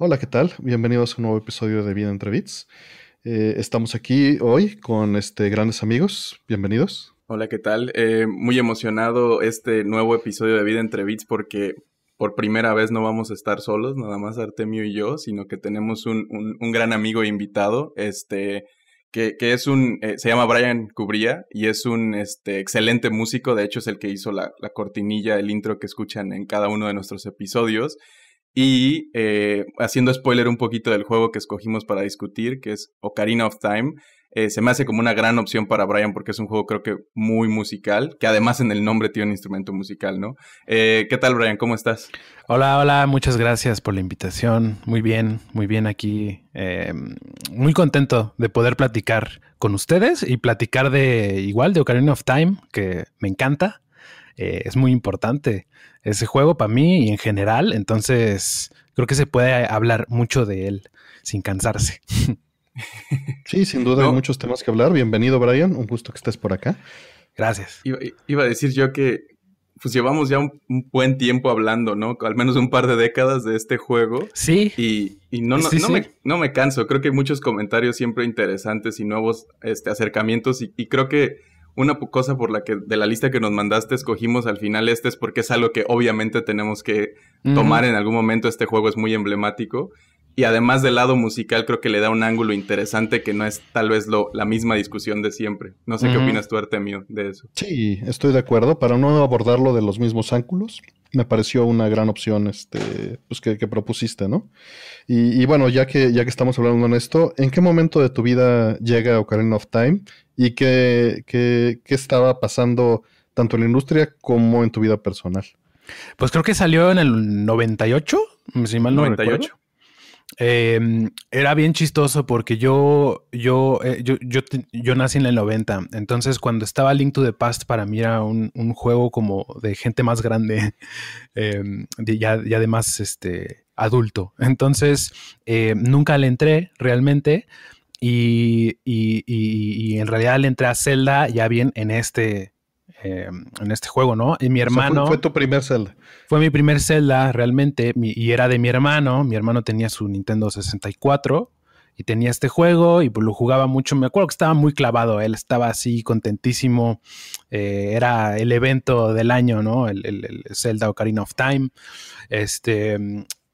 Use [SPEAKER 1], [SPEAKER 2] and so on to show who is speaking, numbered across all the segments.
[SPEAKER 1] Hola, ¿qué tal? Bienvenidos a un nuevo episodio de Vida entre Bits. Eh, estamos aquí hoy con este, grandes amigos. Bienvenidos.
[SPEAKER 2] Hola, ¿qué tal? Eh, muy emocionado este nuevo episodio de Vida entre Bits porque por primera vez no vamos a estar solos, nada más Artemio y yo, sino que tenemos un, un, gran amigo invitado, este, que, que es un, eh, se llama Brian Cubría y es un este, excelente músico, de hecho es el que hizo la, la cortinilla, el intro que escuchan en cada uno de nuestros episodios. Y eh, haciendo spoiler un poquito del juego que escogimos para discutir, que es Ocarina of Time, eh, se me hace como una gran opción para Brian porque es un juego creo que muy musical, que además en el nombre tiene un instrumento musical, ¿no? Eh, ¿Qué tal Brian? ¿Cómo estás?
[SPEAKER 3] Hola, hola, muchas gracias por la invitación. Muy bien, muy bien aquí. muy contento de poder platicar con ustedes y platicar de igual de Ocarina of Time, que me encanta. Eh, es muy importante ese juego para mí y en general. Entonces, creo que se puede hablar mucho de él sin cansarse.
[SPEAKER 1] Sí, sin duda hay muchos temas que hablar. Bienvenido, Brian. Un gusto que estés por acá. Gracias.
[SPEAKER 2] Iba, a decir yo que pues llevamos ya un, buen tiempo hablando, ¿no? Al menos un par de décadas de este juego. Sí. Y, no, Me, canso. Creo que hay muchos comentarios siempre interesantes y nuevos este, acercamientos. y creo que una cosa por la que de la lista que nos mandaste escogimos al final este es porque es algo que obviamente tenemos que tomar en algún momento. Este juego es muy emblemático y además del lado musical creo que le da un ángulo interesante que no es tal vez lo, la misma discusión de siempre.
[SPEAKER 1] No sé qué opinas
[SPEAKER 2] tú, Artemio, de eso.
[SPEAKER 1] Sí, estoy de acuerdo. Para no abordarlo de los mismos ángulos, me pareció una gran opción este, pues, que, propusiste, ¿no? Y, bueno, ya que, ya que estamos hablando de esto, ¿en qué momento de tu vida llega Ocarina of Time y qué, qué, qué estaba pasando tanto en la industria como en tu vida personal?
[SPEAKER 3] Pues creo que salió en el 98, si mal no 98. Recuerdo. Em, era bien chistoso porque yo, yo, eh, yo, yo, nací en el 90, entonces cuando estaba Link to the Past para mí era un, juego como de gente más grande, y además em, ya, además este, adulto. Entonces eh, nunca le entré realmente y, y, y, y, en realidad le entré a Zelda ya bien en este, eh, en este juego, ¿no? Y mi hermano... fue, tu primer Zelda. Fue mi primer Zelda, realmente, y era de mi hermano. Mi hermano tenía su Nintendo 64 y tenía este juego y pues lo jugaba mucho. Me acuerdo que estaba muy clavado, él estaba así contentísimo. Eh, era el evento del año, ¿no? El, el, Zelda Ocarina of Time. Este,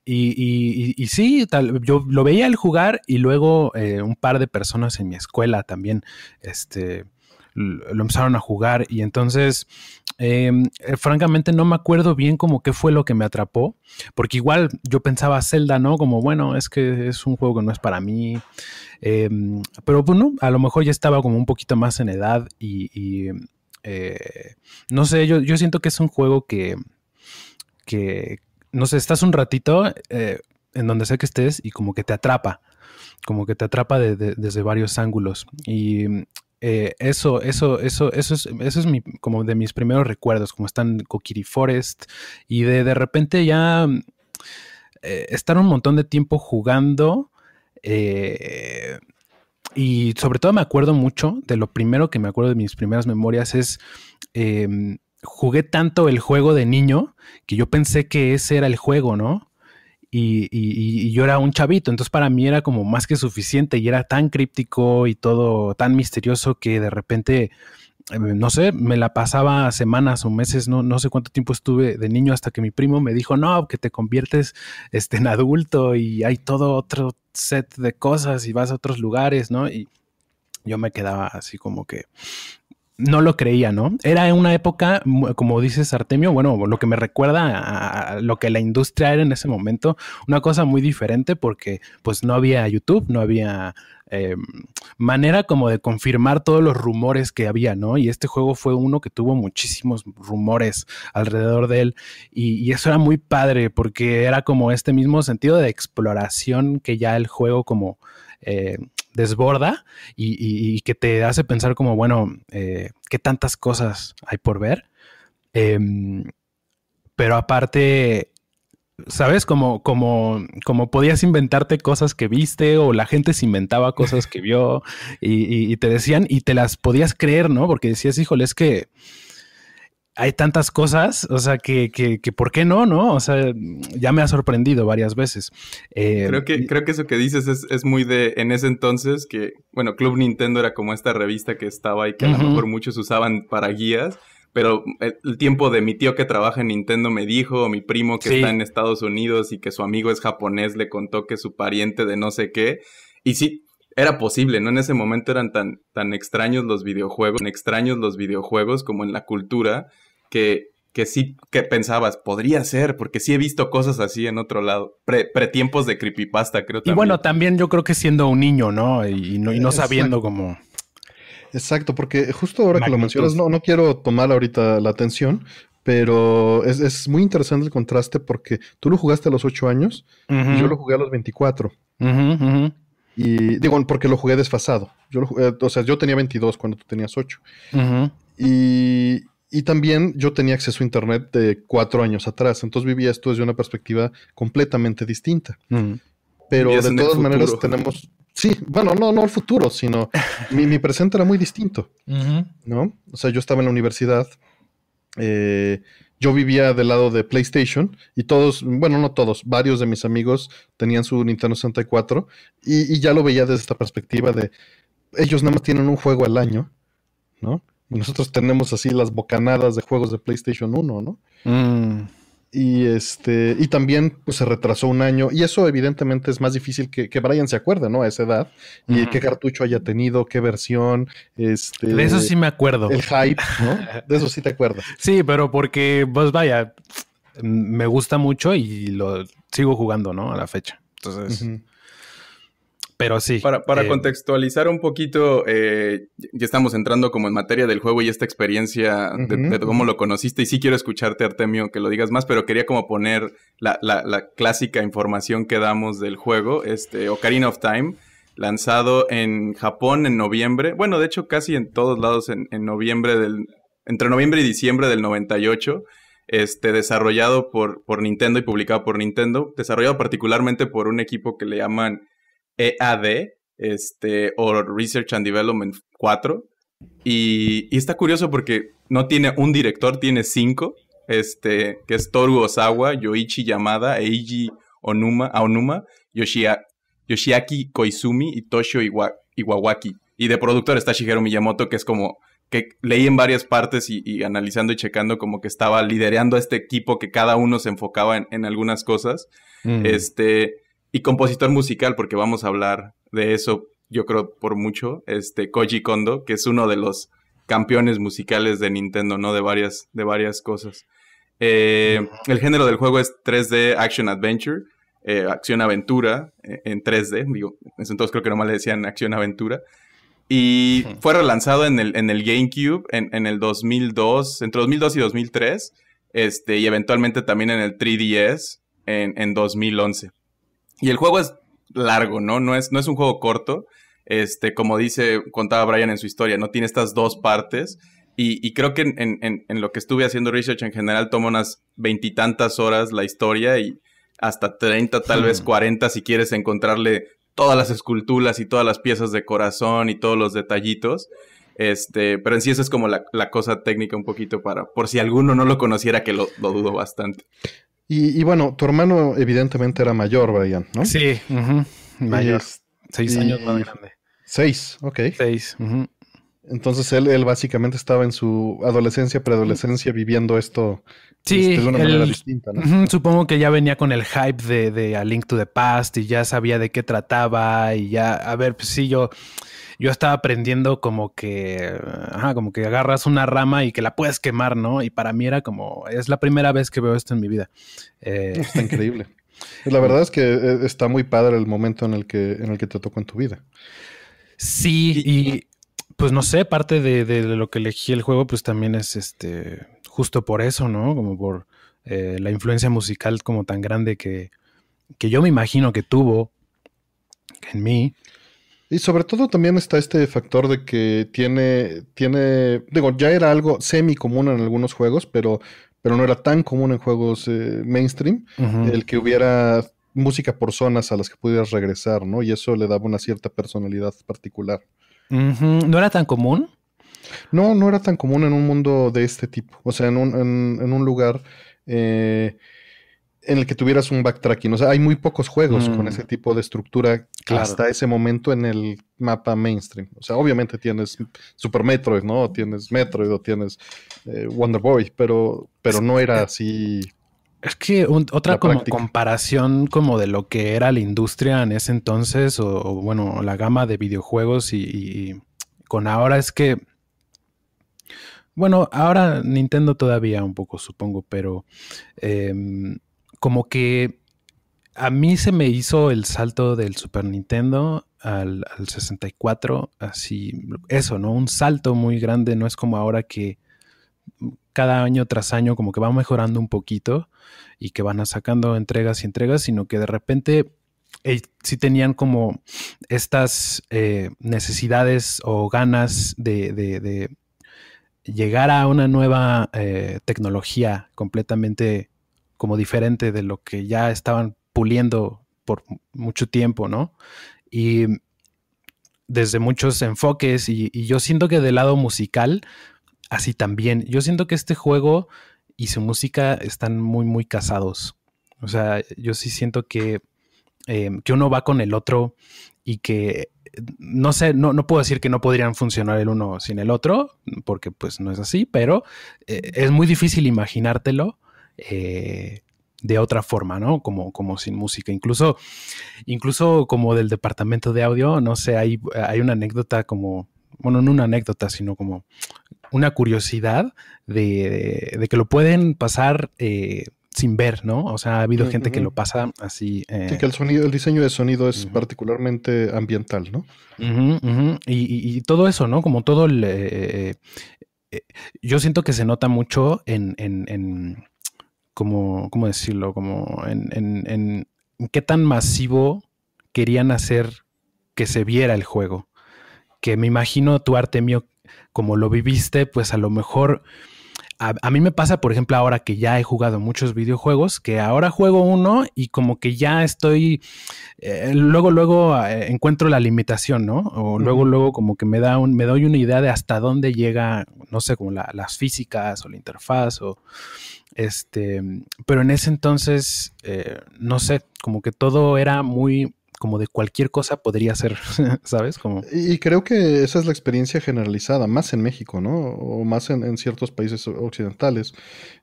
[SPEAKER 3] y, sí, yo lo veía él jugar y luego eh, un par de personas en mi escuela también este, lo empezaron a jugar y entonces, em, eh, francamente, no me acuerdo bien como qué fue lo que me atrapó, porque igual yo pensaba Zelda, ¿no? Como, bueno, es que es un juego que no es para mí, em, pero bueno, pues a lo mejor ya estaba como un poquito más en edad y, eh, no sé, yo, yo, siento que es un juego que, que no sé, estás un ratito eh, en donde sé que estés y como que te atrapa, como que te atrapa desde varios ángulos. Y eh, eso, eso, eso, eso es, eso es mi, como de mis primeros recuerdos, como están Kokiri Forest y de, de repente ya eh, estar un montón de tiempo jugando. Eh, y sobre todo me acuerdo mucho de lo primero que me acuerdo de mis primeras memorias es em, jugué tanto el juego de niño que yo pensé que ese era el juego, ¿no? y, yo era un chavito, entonces para mí era como más que suficiente y era tan críptico y todo tan misterioso que de repente, eh, no sé, me la pasaba semanas o meses, no, no sé cuánto tiempo estuve de niño hasta que mi primo me dijo, no, que te conviertes este, en adulto y hay todo otro set de cosas y vas a otros lugares, ¿no? Y yo me quedaba así como que, no lo creía, ¿no? Era en una época, como dices Artemio, bueno, lo que me recuerda a lo que la industria era en ese momento, una cosa muy diferente porque pues no había YouTube, no había em, manera como de confirmar todos los rumores que había, ¿no? Y este juego fue uno que tuvo muchísimos rumores alrededor de él y eso era muy padre porque era como este mismo sentido de exploración que ya el juego como eh, desborda y, que te hace pensar como, bueno, eh, qué tantas cosas hay por ver. Em, pero aparte, ¿sabes? Como, como, como podías inventarte cosas que viste o la gente se inventaba cosas que vio y, y, te decían y te las podías creer, ¿no? Porque decías, híjole, es que hay tantas cosas, o sea, que, que, ¿por qué no, no? O sea, ya me ha sorprendido varias veces. Eh, creo,
[SPEAKER 2] que, creo que eso que dices es, muy de, en ese entonces, que, bueno, Club Nintendo era como esta revista que estaba y que a lo mejor muchos usaban para guías, pero el, tiempo de mi tío que trabaja en Nintendo me dijo, o mi primo que está en Estados Unidos y que su amigo es japonés le contó que su pariente de no sé qué, y sí, era posible, ¿no? En ese momento eran tan, tan extraños los videojuegos, tan extraños los videojuegos como en la cultura, que, sí que pensabas, podría ser, porque sí he visto cosas así en otro lado. pretiempos de creepypasta, creo. También. Y bueno,
[SPEAKER 3] también yo creo que siendo un niño, ¿no? Y, no, sabiendo cómo... Exacto, porque
[SPEAKER 1] justo ahora que lo mencionas, no, no quiero tomar ahorita la atención, pero es, muy interesante el contraste porque tú lo jugaste a los 8 años y yo lo jugué a los 24. Y digo, porque lo jugué desfasado. Yo eh, o sea, yo tenía 22 cuando tú tenías 8. Y, y también yo tenía acceso a Internet de cuatro años atrás, entonces vivía esto desde una perspectiva completamente distinta. Pero de todas maneras tenemos, sí, bueno, no, no el futuro, sino mi, presente era muy distinto, ¿no? O sea, yo estaba en la universidad, eh, yo vivía del lado de PlayStation y todos, bueno, no todos, varios de mis amigos tenían su Nintendo 64 y, y ya lo veía desde esta perspectiva de ellos nada más tienen un juego al año, ¿no? nosotros tenemos así las bocanadas de juegos de PlayStation 1, ¿no? Mm. Y este, y también pues, se retrasó un año. Y eso, evidentemente, es más difícil que, Brian se acuerde, ¿no? A esa edad. Y qué cartucho haya tenido, qué versión. Este, de eso sí me acuerdo. El hype,
[SPEAKER 3] ¿no? De eso sí te acuerdas. sí, pero porque, pues vaya, me gusta mucho y lo sigo jugando, ¿no? A la fecha. Entonces
[SPEAKER 2] pero sí. Para, eh, contextualizar un poquito, eh, ya estamos entrando como en materia del juego y esta experiencia de, cómo lo conociste. Y sí quiero escucharte, Artemio, que lo digas más, pero quería como poner la, la, clásica información que damos del juego, este Ocarina of Time, lanzado en Japón en noviembre. Bueno, de hecho, casi en todos lados en, noviembre del... Entre noviembre y diciembre del 98. Este, desarrollado por, por Nintendo y publicado por Nintendo, desarrollado particularmente por un equipo que le llaman EAD, este, o Research and Development 4. Y, está curioso porque no tiene un director, tiene cinco, este, que es Toru Osawa, Yoichi Yamada, Eiji Onuma, Aonuma, Yoshiaki Koizumi y Toshio Iwawaki. Y de productor está Shigeru Miyamoto, que es como que leí en varias partes y, analizando y checando como que estaba liderando a este equipo que cada uno se enfocaba en, algunas cosas. Mm. Este, y compositor musical, porque vamos a hablar de eso, yo creo, por mucho, este Koji Kondo, que es uno de los campeones musicales de Nintendo, ¿no? De varias, de varias cosas. Eh, el género del juego es 3D Action Adventure, eh, Acción Aventura eh, en 3D, digo, entonces creo que nomás le decían Acción Aventura. Y fue relanzado en el, en el GameCube en, el 2002, entre 2002 y 2003, este, y eventualmente también en el 3DS en, en 2011. Y el juego es largo, ¿no? No es, no es un juego corto. Este, como dice, contaba Brian en su historia, no tiene estas dos partes. Y, creo que en, lo que estuve haciendo research en general toma unas veintitantas horas la historia y hasta 30, tal vez 40 hmm. si quieres encontrarle todas las esculturas y todas las piezas de corazón y todos los detallitos. Este, pero en sí esa es como la, cosa técnica un poquito para, por si alguno no lo conociera, que lo dudo bastante.
[SPEAKER 1] Y, bueno, tu hermano evidentemente era mayor, Brian, ¿no? Sí, mayor. seis años más grande. Seis, ok. Seis. Entonces él, él, básicamente estaba en su adolescencia, preadolescencia, viviendo esto este, de una manera distinta.
[SPEAKER 3] ¿no? supongo que ya venía con el hype de, de, A Link to the Past y ya sabía de qué trataba y ya, a ver, pues sí, yo yo estaba aprendiendo como que, como que agarras una rama y que la puedes quemar, ¿no? Y para mí era como, es la primera vez que veo esto en mi vida. Eh, está increíble.
[SPEAKER 1] La verdad es que eh, está muy padre el momento en el que,
[SPEAKER 3] en el que te tocó en tu vida. Sí, y pues no sé, parte de, lo que elegí el juego, pues también es este justo por eso, ¿no? Como por eh, la influencia musical como tan grande que, que yo me imagino que tuvo en mí. Y sobre todo también está este factor de que tiene,
[SPEAKER 1] tiene, digo, ya era algo semi común en algunos juegos, pero, pero no era tan común en juegos eh, mainstream, el que hubiera música por zonas a las que pudieras regresar, ¿no? Y eso le daba una cierta personalidad particular.
[SPEAKER 3] ¿No era tan común?
[SPEAKER 1] No, no era tan común en un mundo de este tipo, o sea, en un, un lugar... Eh, en el que tuvieras un backtracking. O sea, hay muy pocos juegos con mm. ese tipo de estructura hasta ese momento en el mapa mainstream. O sea, obviamente tienes Super Metroid, ¿no? O tienes Metroid o tienes eh, Wonder Boy, pero, pero no era así.
[SPEAKER 3] Es que otra como comparación como de lo que era la industria en ese entonces, o, bueno, la gama de videojuegos y, con ahora es que... Bueno, ahora Nintendo todavía un poco, supongo, pero em, como que a mí se me hizo el salto del Super Nintendo al, 64, así, eso, ¿no? Un salto muy grande, no es como ahora que cada año tras año como que va mejorando un poquito y que van sacando entregas y entregas, sino que de repente eh, sí tenían como estas eh, necesidades o ganas de, llegar a una nueva eh, tecnología completamente como diferente de lo que ya estaban puliendo por mucho tiempo, ¿no? Y desde muchos enfoques y, yo siento que del lado musical, así también, yo siento que este juego y su música están muy, muy casados. O sea, yo sí siento que, em, uno va con el otro y que no sé, no, puedo decir que no podrían funcionar el uno sin el otro, porque pues no es así, pero eh, es muy difícil imaginártelo eh, de otra forma, ¿no? Como, como sin música. Incluso, incluso como del departamento de audio, no sé, hay, una anécdota como, bueno, no una anécdota, sino como una curiosidad de, que lo pueden pasar eh, sin ver, ¿no? O sea, ha habido gente que lo pasa así. Eh, que
[SPEAKER 1] el sonido, el diseño de sonido es particularmente
[SPEAKER 3] ambiental, ¿no? y, todo eso, ¿no? Como todo el. yo siento que se nota mucho en como, ¿cómo decirlo? Como en, en, en qué tan masivo querían hacer que se viera el juego. Que me imagino tu arte mío, como lo viviste, pues a lo mejor... A, mí me pasa, por ejemplo, ahora que ya he jugado muchos videojuegos, que ahora juego uno y como que ya estoy, eh, luego, luego eh, encuentro la limitación, ¿no? O luego, luego como que me, da un, me doy una idea de hasta dónde llega, no sé, como las físicas o la interfaz o, este, pero en ese entonces, eh, no sé, como que todo era muy, como de cualquier cosa podría ser, ¿sabes? Como...
[SPEAKER 1] Y creo que esa es la experiencia generalizada, más en México, ¿no? O más en, ciertos países occidentales.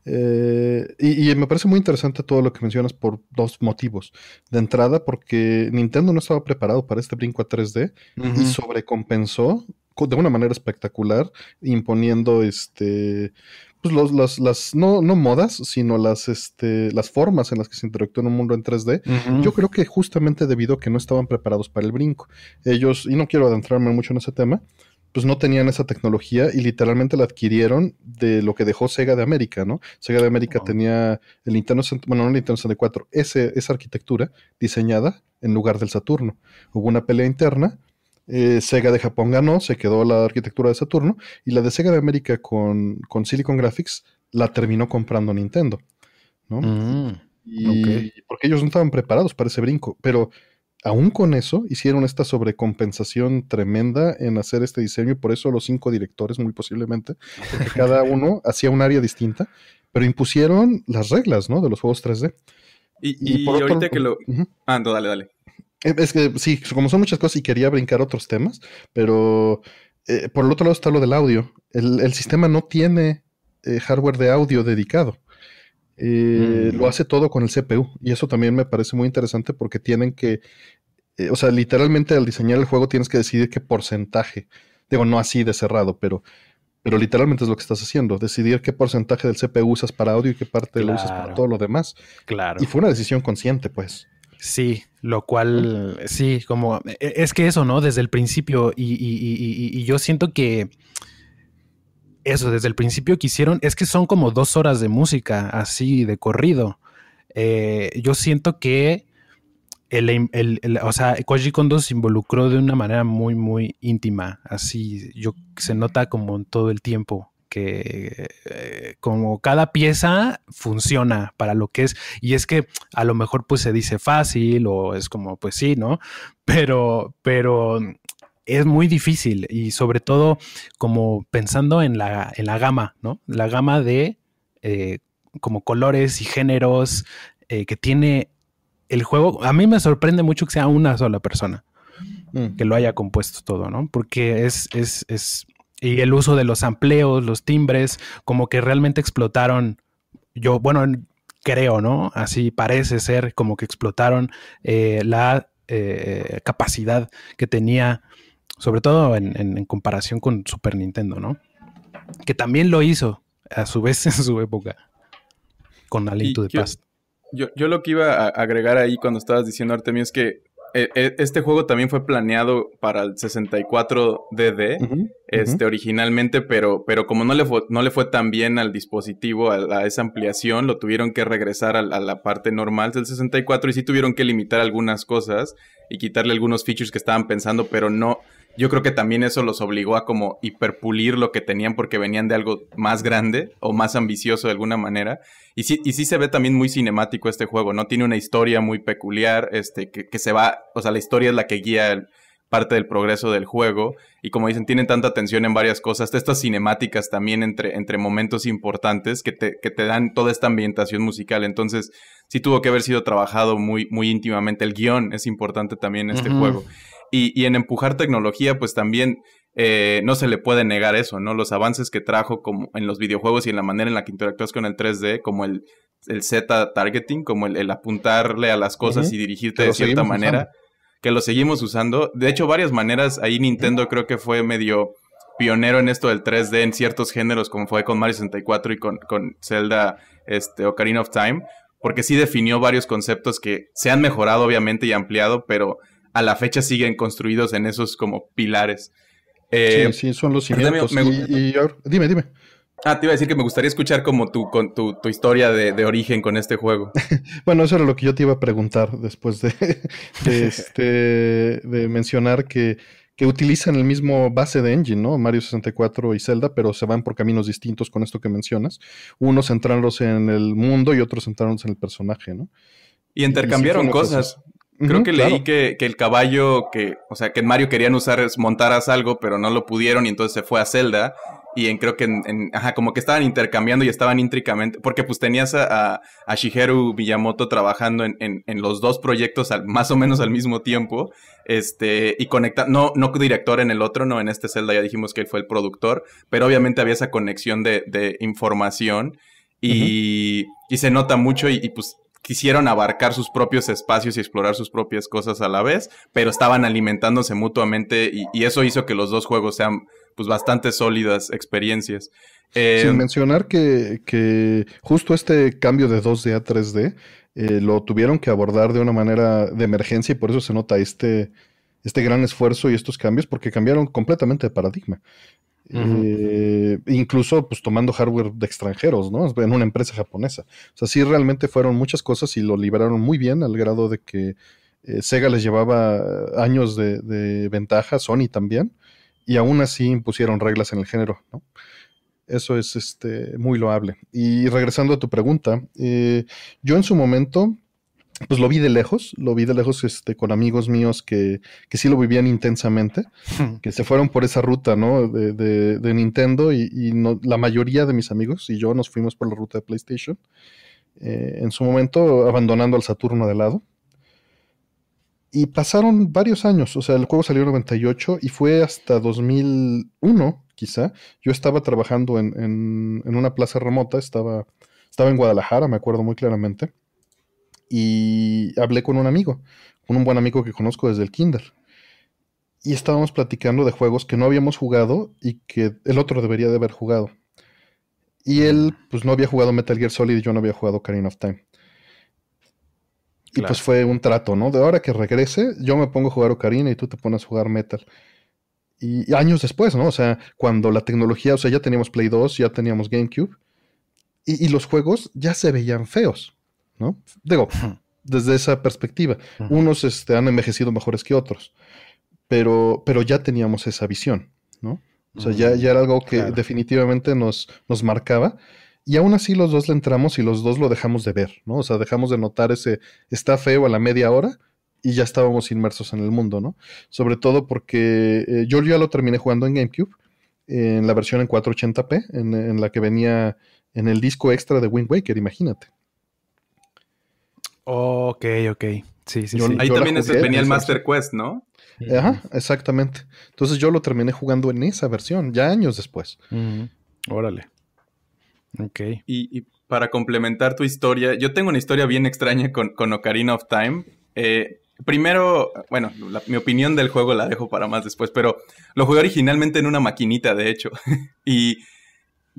[SPEAKER 1] Eh, y, me parece muy interesante todo lo que mencionas por dos motivos. De entrada, porque Nintendo no estaba preparado para este brinco a 3D y sobrecompensó de una manera espectacular, imponiendo este pues las, las no, no, modas, sino las, este, las formas en las que se interactúa en un mundo en 3D, yo creo que justamente debido a que no estaban preparados para el brinco. Ellos, y no quiero adentrarme mucho en ese tema, pues no tenían esa tecnología y literalmente la adquirieron de lo que dejó Sega de América, ¿no? Sega de América tenía el Nintendo, bueno, no el Nintendo 64, ese, esa arquitectura diseñada en lugar del Saturno. Hubo una pelea interna, eh, Sega de Japón ganó, se quedó la arquitectura de Saturno y la de Sega de América con, Silicon Graphics la terminó comprando Nintendo. ¿no? Mm, porque ellos no estaban preparados para ese brinco, pero aún con eso hicieron esta sobrecompensación tremenda en hacer este diseño y por eso los cinco directores, muy posiblemente, porque cada uno hacía un área distinta, pero impusieron las reglas ¿no? de los juegos 3D.
[SPEAKER 2] Y, ahorita que lo... Ando, ah, dale, dale.
[SPEAKER 1] Es que sí, como son muchas cosas y quería brincar otros temas, pero eh, por el otro lado está lo del audio. El, sistema no tiene eh, hardware de audio dedicado. Eh, mm. Lo hace todo con el CPU. Y eso también me parece muy interesante porque tienen que, o sea, literalmente al diseñar el juego tienes que decidir qué porcentaje. Digo, no así de cerrado, pero, pero literalmente es lo que estás haciendo. Decidir qué porcentaje del CPU usas para audio y qué parte lo usas para todo lo demás.
[SPEAKER 3] Claro. Y fue una decisión consciente, pues. Sí, lo cual, sí, como, e, es que eso, ¿no? Desde el principio, y, y, y, y, yo siento que eso, desde el principio que hicieron, es que son como dos horas de música, así, de corrido. Eh, yo siento que, el, el, o sea, Koji Kondo se involucró de una manera muy, muy íntima, así, yo, se nota como en todo el tiempo que eh, como cada pieza funciona para lo que es. Y es que a lo mejor pues se dice fácil o es como pues sí, ¿no? Pero, pero es muy difícil y sobre todo como pensando en la, en la gama, ¿no? La gama de eh, como colores y géneros eh, que tiene el juego. A mí me sorprende mucho que sea una sola persona mm. que lo haya compuesto todo, ¿no? Porque es, es, es y el uso de los ampleos los timbres, como que realmente explotaron, yo, bueno, creo, ¿no? Así parece ser como que explotaron eh, la eh, capacidad que tenía, sobre todo en, comparación con Super Nintendo, ¿no? Que también lo hizo a su vez en su época con Alito de paz.
[SPEAKER 2] Yo, yo, lo que iba a agregar ahí cuando estabas diciendo, Artemio, es que eh, eh, este juego también fue planeado para el 64DD, este, originalmente, pero, pero como no le, fue, no le fue tan bien al dispositivo, a, esa ampliación, lo tuvieron que regresar a, a, la parte normal del 64 y sí tuvieron que limitar algunas cosas y quitarle algunos features que estaban pensando, pero no, yo creo que también eso los obligó a como hiperpulir lo que tenían porque venían de algo más grande o más ambicioso de alguna manera. Y sí, y sí se ve también muy cinemático este juego, ¿no? Tiene una historia muy peculiar, este, que, que se va, o sea, la historia es la que guía parte del progreso del juego. Y como dicen, tienen tanta atención en varias cosas, estas cinemáticas también entre, entre momentos importantes que te, que te dan toda esta ambientación musical. Entonces, sí tuvo que haber sido trabajado muy, muy íntimamente. El guión es importante también en este juego y, en empujar tecnología, pues también eh, no se le puede negar eso, ¿no? Los avances que trajo como en los videojuegos y en la manera en la que interactúas con el 3D, como el, el Z targeting, como el, apuntarle a las cosas y dirigirte de cierta manera, que lo seguimos usando. De hecho, varias maneras, ahí Nintendo creo que fue medio pionero en esto del 3D en ciertos géneros, como fue con Mario 64 y con, con Zelda este, Ocarina of Time, porque sí definió varios conceptos que se han mejorado obviamente y ampliado, pero a la fecha siguen construidos en esos como pilares. Eh, sí, sí, son los pues, cimientos. dime, dime. Ah, te iba a decir que me gustaría escuchar como tu, con, tu, historia de, origen con este juego.
[SPEAKER 1] bueno, eso era lo que yo te iba a preguntar después de, este, de mencionar que, que, utilizan el mismo base de engine, ¿no? Mario 64 y Zelda, pero se van por caminos distintos con esto que mencionas. Unos centrarlos en el mundo y otros entraron en el personaje, ¿no? Y intercambiaron cosas. Creo que leí
[SPEAKER 2] que, el caballo que, o sea, que en Mario querían usar montar algo, pero no lo pudieron y entonces se fue a Zelda. Y en, creo que, en, ajá, como que estaban intercambiando y estaban íntricamente... porque pues tenías a, a, Shigeru Miyamoto trabajando en, en los dos proyectos al, más o menos al mismo tiempo, este, y conecta, no, no director en el otro, no, en este Zelda ya dijimos que él fue el productor, pero obviamente había esa conexión de, de información. Y, se nota mucho y, y, pues quisieron abarcar sus propios espacios y explorar sus propias cosas a la vez, pero estaban alimentándose mutuamente y, eso hizo que los dos juegos sean pues bastante sólidas experiencias. Eh, Sin
[SPEAKER 1] mencionar que, que, justo este cambio de 2D a 3D eh, lo tuvieron que abordar de una manera de emergencia y por eso se nota este, este gran esfuerzo y estos cambios porque cambiaron completamente de paradigma. Eh, incluso pues tomando hardware de extranjeros, ¿no? En una empresa japonesa. O sea, sí realmente fueron muchas cosas y lo liberaron muy bien al grado de que eh, Sega les llevaba años de, ventaja, Sony también, y aún así impusieron reglas en el género, Eso es este, muy loable. Y regresando a tu pregunta, eh, yo en su momento pues lo vi de lejos, lo vi de lejos este, con amigos míos que, sí lo vivían intensamente, que se fueron por esa ruta, ¿no? De, Nintendo y, la mayoría de mis amigos y yo nos fuimos por la ruta de PlayStation, eh, en su momento abandonando al Saturno de lado. Y pasaron varios años, o sea, el juego salió en 98 y fue hasta 2001, quizá. Yo estaba trabajando en, en, en una plaza remota, estaba, estaba en Guadalajara, me acuerdo muy claramente y hablé con un amigo, con un buen amigo que conozco desde el kinder. Y estábamos platicando de juegos que no habíamos jugado y que el otro debería de haber jugado. Y él, pues no había jugado Metal Gear Solid y yo no había jugado Karina of Time. Y pues fue un trato, ¿no? De ahora que regrese, yo me pongo a jugar Ocarina y tú te pones a jugar Metal. Y, años después, ¿no? O sea, cuando la tecnología, o sea, ya teníamos Play 2, ya teníamos GameCube. Y, y los juegos ya se veían feos. ¿no? Digo, desde esa perspectiva, unos este, han envejecido mejores que otros, pero, pero ya teníamos esa visión, ¿no? O sea, ya, era algo que definitivamente nos, nos marcaba. Y aún así los dos le entramos y los dos lo dejamos de ver, ¿no? O sea, dejamos de notar ese está feo a la media hora y ya estábamos inmersos en el mundo, ¿no? Sobre todo porque eh, yo ya lo terminé jugando en GameCube, en la versión en 480p, en, en, la que venía en el disco extra de Wind Waker, imagínate. Ok, ok. Sí, sí, sí. Ahí también venía el Master
[SPEAKER 2] Quest, ¿no?
[SPEAKER 1] Ajá, exactamente. Entonces yo lo terminé jugando en esa versión, ya años después.
[SPEAKER 3] Órale. Ok.
[SPEAKER 2] Y, para complementar tu historia, yo tengo una historia bien extraña con, Ocarina of Time. Eh, primero, bueno, mi opinión del juego la dejo para más después, pero lo jugué originalmente en una maquinita, de hecho. y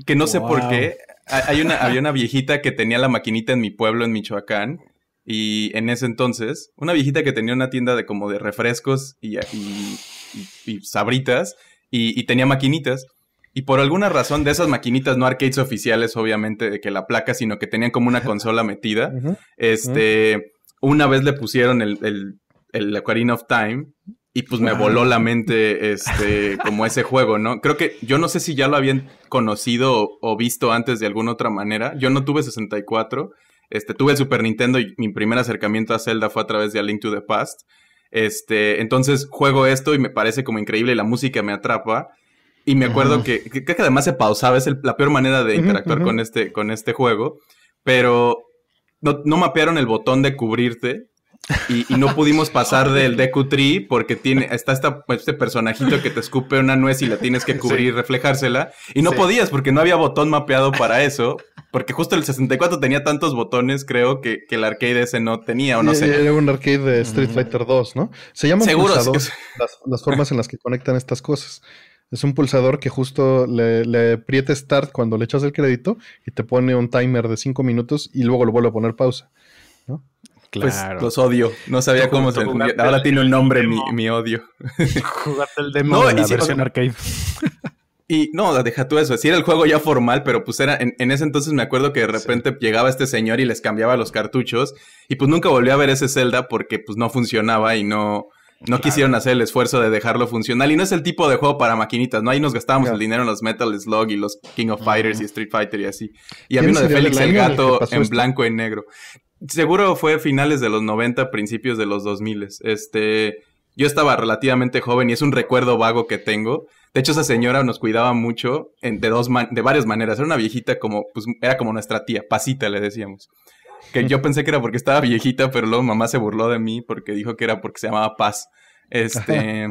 [SPEAKER 2] que no sé por qué. Hay una, había una viejita que tenía la maquinita en mi pueblo, en Michoacán y en ese entonces, una viejita que tenía una tienda de como de refrescos y, sabritas y, tenía maquinitas. Y por alguna razón de esas maquinitas, no arcades oficiales, obviamente, de que la placa, sino que tenían como una consola metida. Este, una vez le pusieron el, el, of Time y pues me voló la mente este como ese juego, ¿no? Creo que yo no sé si ya lo habían conocido o, visto antes de alguna otra manera. Yo no tuve 64, este, tuve el Super Nintendo y mi primer acercamiento a Zelda fue a través de A Link to the Past. Este, entonces juego esto y me parece como increíble y la música me atrapa. Y me acuerdo que, que, además se pausaba, es la peor manera de interactuar con, este, con este juego, pero no, mapearon el botón de cubrirte y, no pudimos pasar del Deku Tree porque tiene, está esta, este personajito que te escupe una nuez y la tienes que cubrir, y reflejársela, y no podías porque no había botón mapeado para eso, porque justo el 64 tenía tantos botones, creo, que, el arcade ese no tenía, o no sé. Era
[SPEAKER 1] un arcade de Street Fighter 2, ¿no? Se llaman las, formas en las que conectan estas cosas. Es un pulsador que justo le, le Start cuando le echas el crédito y te pone un timer de 5 minutos y luego lo vuelve a poner pausa.
[SPEAKER 2] ¿no? Pues los odio. No sabía cómo se Ahora tiene un nombre mi, odio. Jugarte el demo no, de la versión arcade. Y no, deja tú eso. Sí era el juego ya formal, pero pues era. En, ese entonces me acuerdo que de repente llegaba este señor y les cambiaba los cartuchos. Y pues nunca volví a ver ese Zelda porque pues no funcionaba y no. No quisieron hacer el esfuerzo de dejarlo funcional. Y no es el tipo de juego para maquinitas, ¿no? Ahí nos gastábamos el dinero en los Metal Slug y los King of Fighters y Street Fighter y así. Y había uno de Félix el, Gato en blanco y negro. Seguro fue finales de los 90, principios de los 2000. Este. Yo estaba relativamente joven y es un recuerdo vago que tengo. De hecho, esa señora nos cuidaba mucho de, dos de varias maneras. Era una viejita como, pues era como nuestra tía, pasita le decíamos. Que yo pensé que era porque estaba viejita, pero luego mamá se burló de mí porque dijo que era porque se llamaba Paz. Este...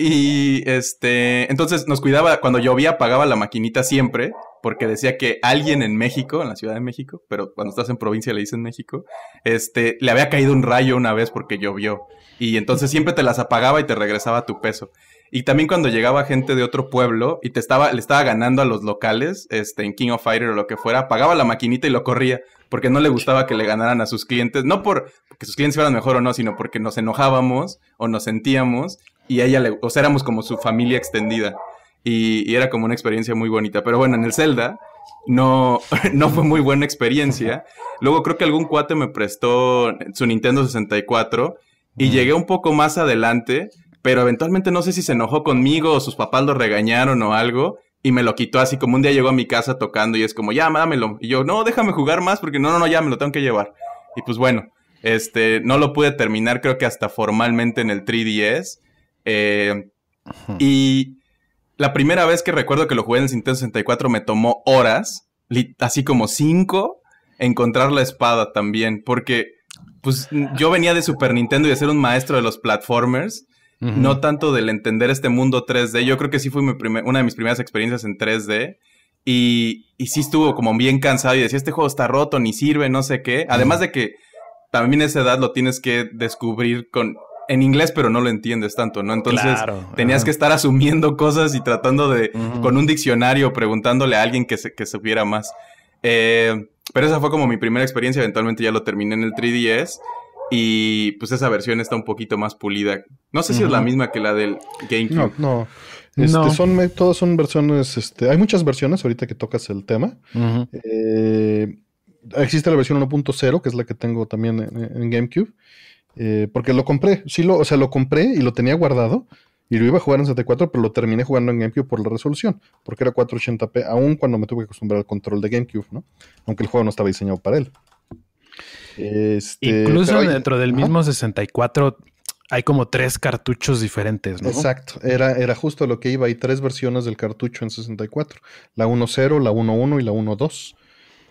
[SPEAKER 2] Y este, entonces nos cuidaba, cuando llovía apagaba la maquinita siempre porque decía que alguien en México, en la Ciudad de México, pero cuando estás en provincia le dicen México, este, le había caído un rayo una vez porque llovió. Y entonces siempre te las apagaba y te regresaba tu peso. Y también cuando llegaba gente de otro pueblo y te estaba, le estaba ganando a los locales, este, en King of Fire o lo que fuera, apagaba la maquinita y lo corría, porque no le gustaba que le ganaran a sus clientes, no por que sus clientes fueran mejor o no, sino porque nos enojábamos o nos sentíamos, y ella le, o sea, éramos como su familia extendida y, era como una experiencia muy bonita. Pero bueno, en el Zelda no, no fue muy buena experiencia. Luego creo que algún cuate me prestó su Nintendo 64 y llegué un poco más adelante, pero eventualmente no sé si se enojó conmigo o sus papás lo regañaron o algo. Y me lo quitó así, como un día llegó a mi casa tocando y es como, ya, dámelo. Y yo, no, déjame jugar más porque no, no, no, ya me lo tengo que llevar. Y pues bueno, este, no lo pude terminar creo que hasta formalmente en el 3DS. Eh, y la primera vez que recuerdo que lo jugué en el Nintendo 64 me tomó horas, así como cinco, encontrar la espada también, porque pues yo venía de Super Nintendo y de ser un maestro de los platformers, no tanto del entender este mundo 3D. Yo creo que sí fue una de mis primeras experiencias en 3D. Y, y, sí estuvo como bien cansado y decía, este juego está roto, ni sirve, no sé qué. Además de que también esa edad lo tienes que descubrir con, en inglés, pero no lo entiendes tanto, ¿no? Entonces tenías que estar asumiendo cosas y tratando de, con un diccionario, preguntándole a alguien que, que supiera más. Eh, pero esa fue como mi primera experiencia, eventualmente ya lo terminé en el 3DS. Y pues esa versión está un poquito más pulida. No sé si es la misma que la del GameCube. No, no. Este,
[SPEAKER 1] son, todas son versiones, este, hay muchas versiones ahorita que tocas el tema. Eh, existe la versión 1.0, que es la que tengo también en GameCube. Eh, porque lo compré, sí lo, o sea, lo compré y lo tenía guardado. Y lo iba a jugar en 64 pero lo terminé jugando en GameCube por la resolución, porque era 480p, aún cuando me tuve que acostumbrar al control de GameCube, ¿no? Aunque el juego no estaba diseñado para él.
[SPEAKER 3] Este, Incluso dentro del mismo 64 hay como tres cartuchos diferentes, ¿no? Exacto,
[SPEAKER 1] era, era justo lo que iba. Hay tres versiones del cartucho en 64, la 1.0, la 1.1 y la 1.2,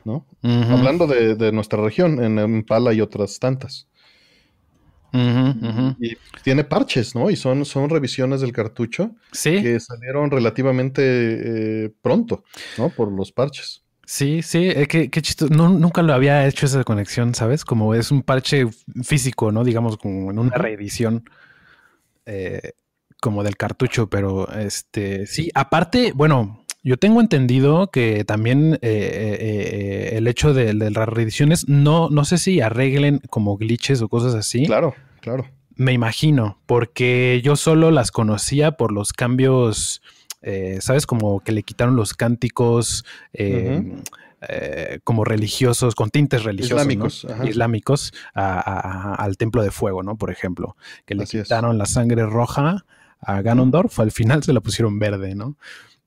[SPEAKER 1] ¿no? Hablando de, nuestra región, en Pala y otras tantas. Y tiene parches, ¿no? Y son, son revisiones del cartucho que salieron relativamente eh, pronto, ¿no? Por los parches.
[SPEAKER 3] Sí, sí, es eh, qué, qué chistoso. nunca lo había hecho esa conexión, ¿sabes? Como es un parche físico, ¿no? Digamos, como en una reedición eh, como del cartucho, pero este, sí, aparte, bueno, yo tengo entendido que también eh, eh, eh, el hecho de, las reediciones, no, no sé si arreglen como glitches o cosas así. Claro, claro. Me imagino, porque yo solo las conocía por los cambios, ¿sabes? Como que le quitaron los cánticos. como religiosos, con tintes religiosos islámicos, islámicos a, al templo de fuego, ¿no? Por ejemplo, que le quitaron la sangre roja a Ganondorf, al final se la pusieron verde, ¿no?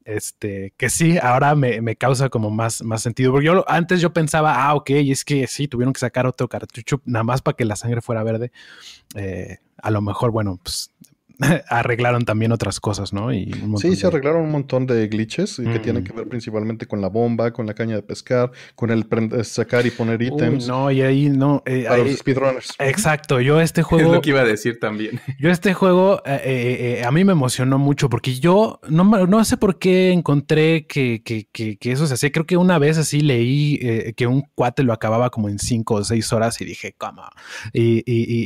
[SPEAKER 3] este, que sí, ahora me, causa como más, más sentido. Porque yo antes yo pensaba, ah, ok, y es que sí, tuvieron que sacar otro cartucho nada más para que la sangre fuera verde. Eh, a lo mejor, bueno, pues arreglaron también otras cosas, ¿no? Y sí,
[SPEAKER 1] se arreglaron un montón de glitches que tienen que ver principalmente con la bomba, con la caña de pescar, con el sacar y poner ítems. no, y ahí no. Eh, los speedrunners.
[SPEAKER 2] Exacto, yo este juego. Es lo que iba a decir también.
[SPEAKER 3] Yo este juego eh, eh, a mí me emocionó mucho porque yo no, sé por qué encontré que, eso se hacía. Creo que una vez así leí que un cuate lo acababa como en cinco o seis horas y dije, ¿cómo? Y,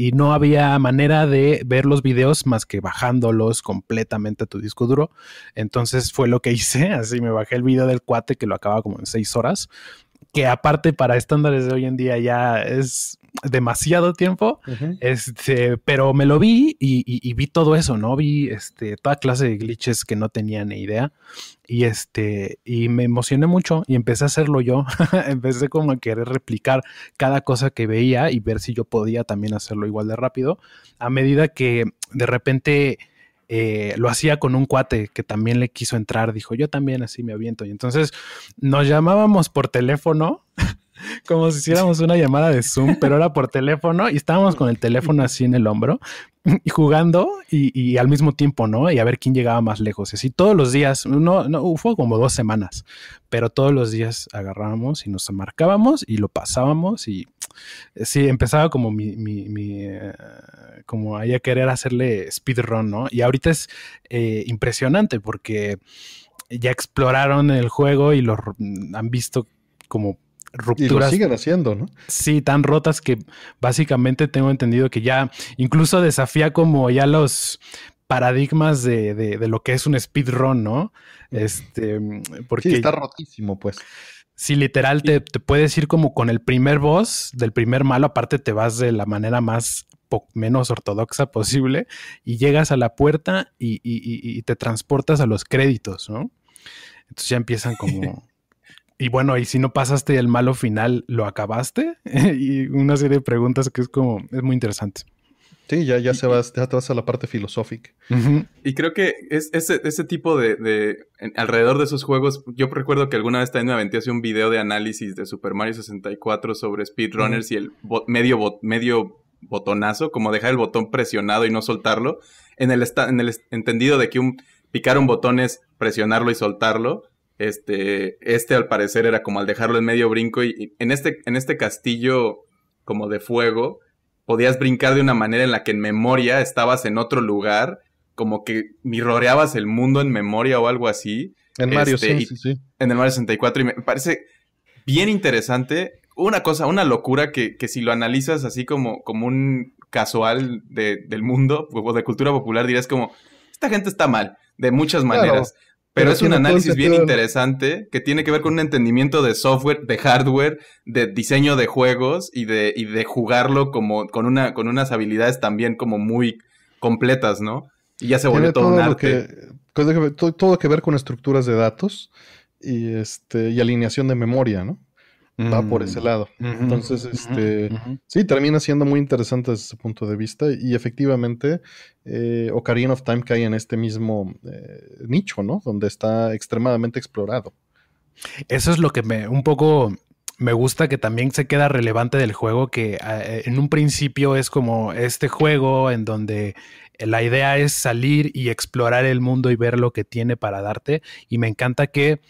[SPEAKER 3] y no había manera de ver los videos más que bajándolos completamente a tu disco duro. Entonces fue lo que hice, así me bajé el video del cuate que lo acababa como en seis horas, que aparte para estándares de hoy en día ya es demasiado tiempo, este, pero me lo vi y, vi todo eso, ¿no? Vi este, toda clase de glitches que no tenía ni idea y, este, y me emocioné mucho y empecé a hacerlo yo, empecé como a querer replicar cada cosa que veía y ver si yo podía también hacerlo igual de rápido, a medida que de repente... Eh, lo hacía con un cuate que también le quiso entrar, dijo, yo también así me aviento. Y entonces nos llamábamos por teléfono como si hiciéramos una llamada de Zoom, pero era por teléfono y estábamos con el teléfono así en el hombro y jugando y, al mismo tiempo, ¿no? Y a ver quién llegaba más lejos. Y así todos los días, no, no, fue como dos semanas, pero todos los días agarrábamos y nos marcábamos y lo pasábamos y sí, empezaba como mi, mi, eh, como ahí a querer hacerle speedrun, ¿no? Y ahorita es eh, impresionante porque ya exploraron el juego y lo han visto como rupturas. Y siguen haciendo, ¿no? Sí, tan rotas que básicamente tengo entendido que ya incluso desafía como ya los paradigmas de, lo que es un speedrun, ¿no? Este, porque está rotísimo, pues. Sí, literal, te, puedes ir como con el primer boss del primer malo, aparte te vas de la manera más menos ortodoxa posible y llegas a la puerta y, y te transportas a los créditos, ¿no? Entonces ya empiezan como Y bueno, y si no pasaste el malo final, ¿lo acabaste? y una serie de preguntas que es como, es muy interesante. Sí, ya, ya, se vas, ya te vas a la parte filosófica.
[SPEAKER 2] Y creo que es, ese, tipo de, alrededor de esos juegos, yo recuerdo que alguna vez también me aventé hace un video de análisis de Super Mario 64 sobre speedrunners y el medio, medio botonazo, como dejar el botón presionado y no soltarlo, en el, en el entendido de que un, picar un botón es presionarlo y soltarlo, este, este al parecer era como al dejarlo en medio brinco y, en, este, en este castillo como de fuego podías brincar de una manera en la que en memoria estabas en otro lugar, como que mirroreabas el mundo en memoria o algo así. En este, sí, En el Mario 64 y me parece bien interesante. Una cosa, una locura que, que si lo analizas así como, como un casual del mundo o de cultura popular dirías como, esta gente está mal, de muchas maneras. Pero, es un análisis bien interesante que tiene que ver con un entendimiento de software, de hardware, de diseño de juegos y de, y de jugarlo como con una, con unas habilidades también como muy completas, ¿no? Y ya se volvió todo, un arte.
[SPEAKER 1] Que, pues, todo que ver con estructuras de datos y este y alineación de memoria, ¿no? va por mm. ese lado. Entonces, este, sí, termina siendo muy interesante desde ese punto de vista y efectivamente eh, Ocarina of Time
[SPEAKER 3] cae en este mismo eh, nicho, ¿no? Donde está extremadamente explorado. Eso es lo que me un poco me gusta que también se queda relevante del juego, que ah, eh, en un principio es como este juego en donde la idea es salir y explorar el mundo y ver lo que tiene para darte. Y me encanta que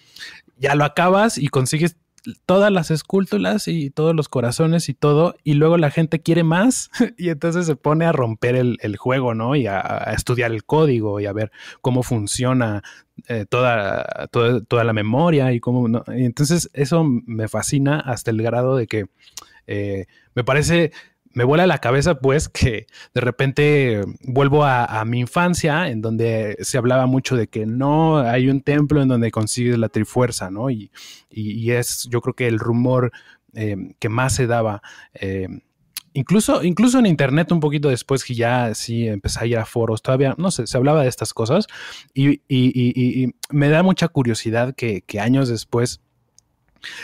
[SPEAKER 3] ya lo acabas y consigues todas las esculturas y todos los corazones y todo, y luego la gente quiere más y entonces se pone a romper el, juego, ¿no? Y a, estudiar el código y a ver cómo funciona eh, toda, toda, la memoria y cómo... Y entonces eso me fascina hasta el grado de que eh, me parece me vuela la cabeza, pues, que de repente vuelvo a, mi infancia, en donde se hablaba mucho de que no hay un templo en donde consigues la trifuerza, ¿no? Y, es, yo creo que el rumor em, que más se daba. Em, incluso, incluso en internet, un poquito después que ya sí empecé a ir a foros, todavía, no sé, se hablaba de estas cosas y, me da mucha curiosidad que años después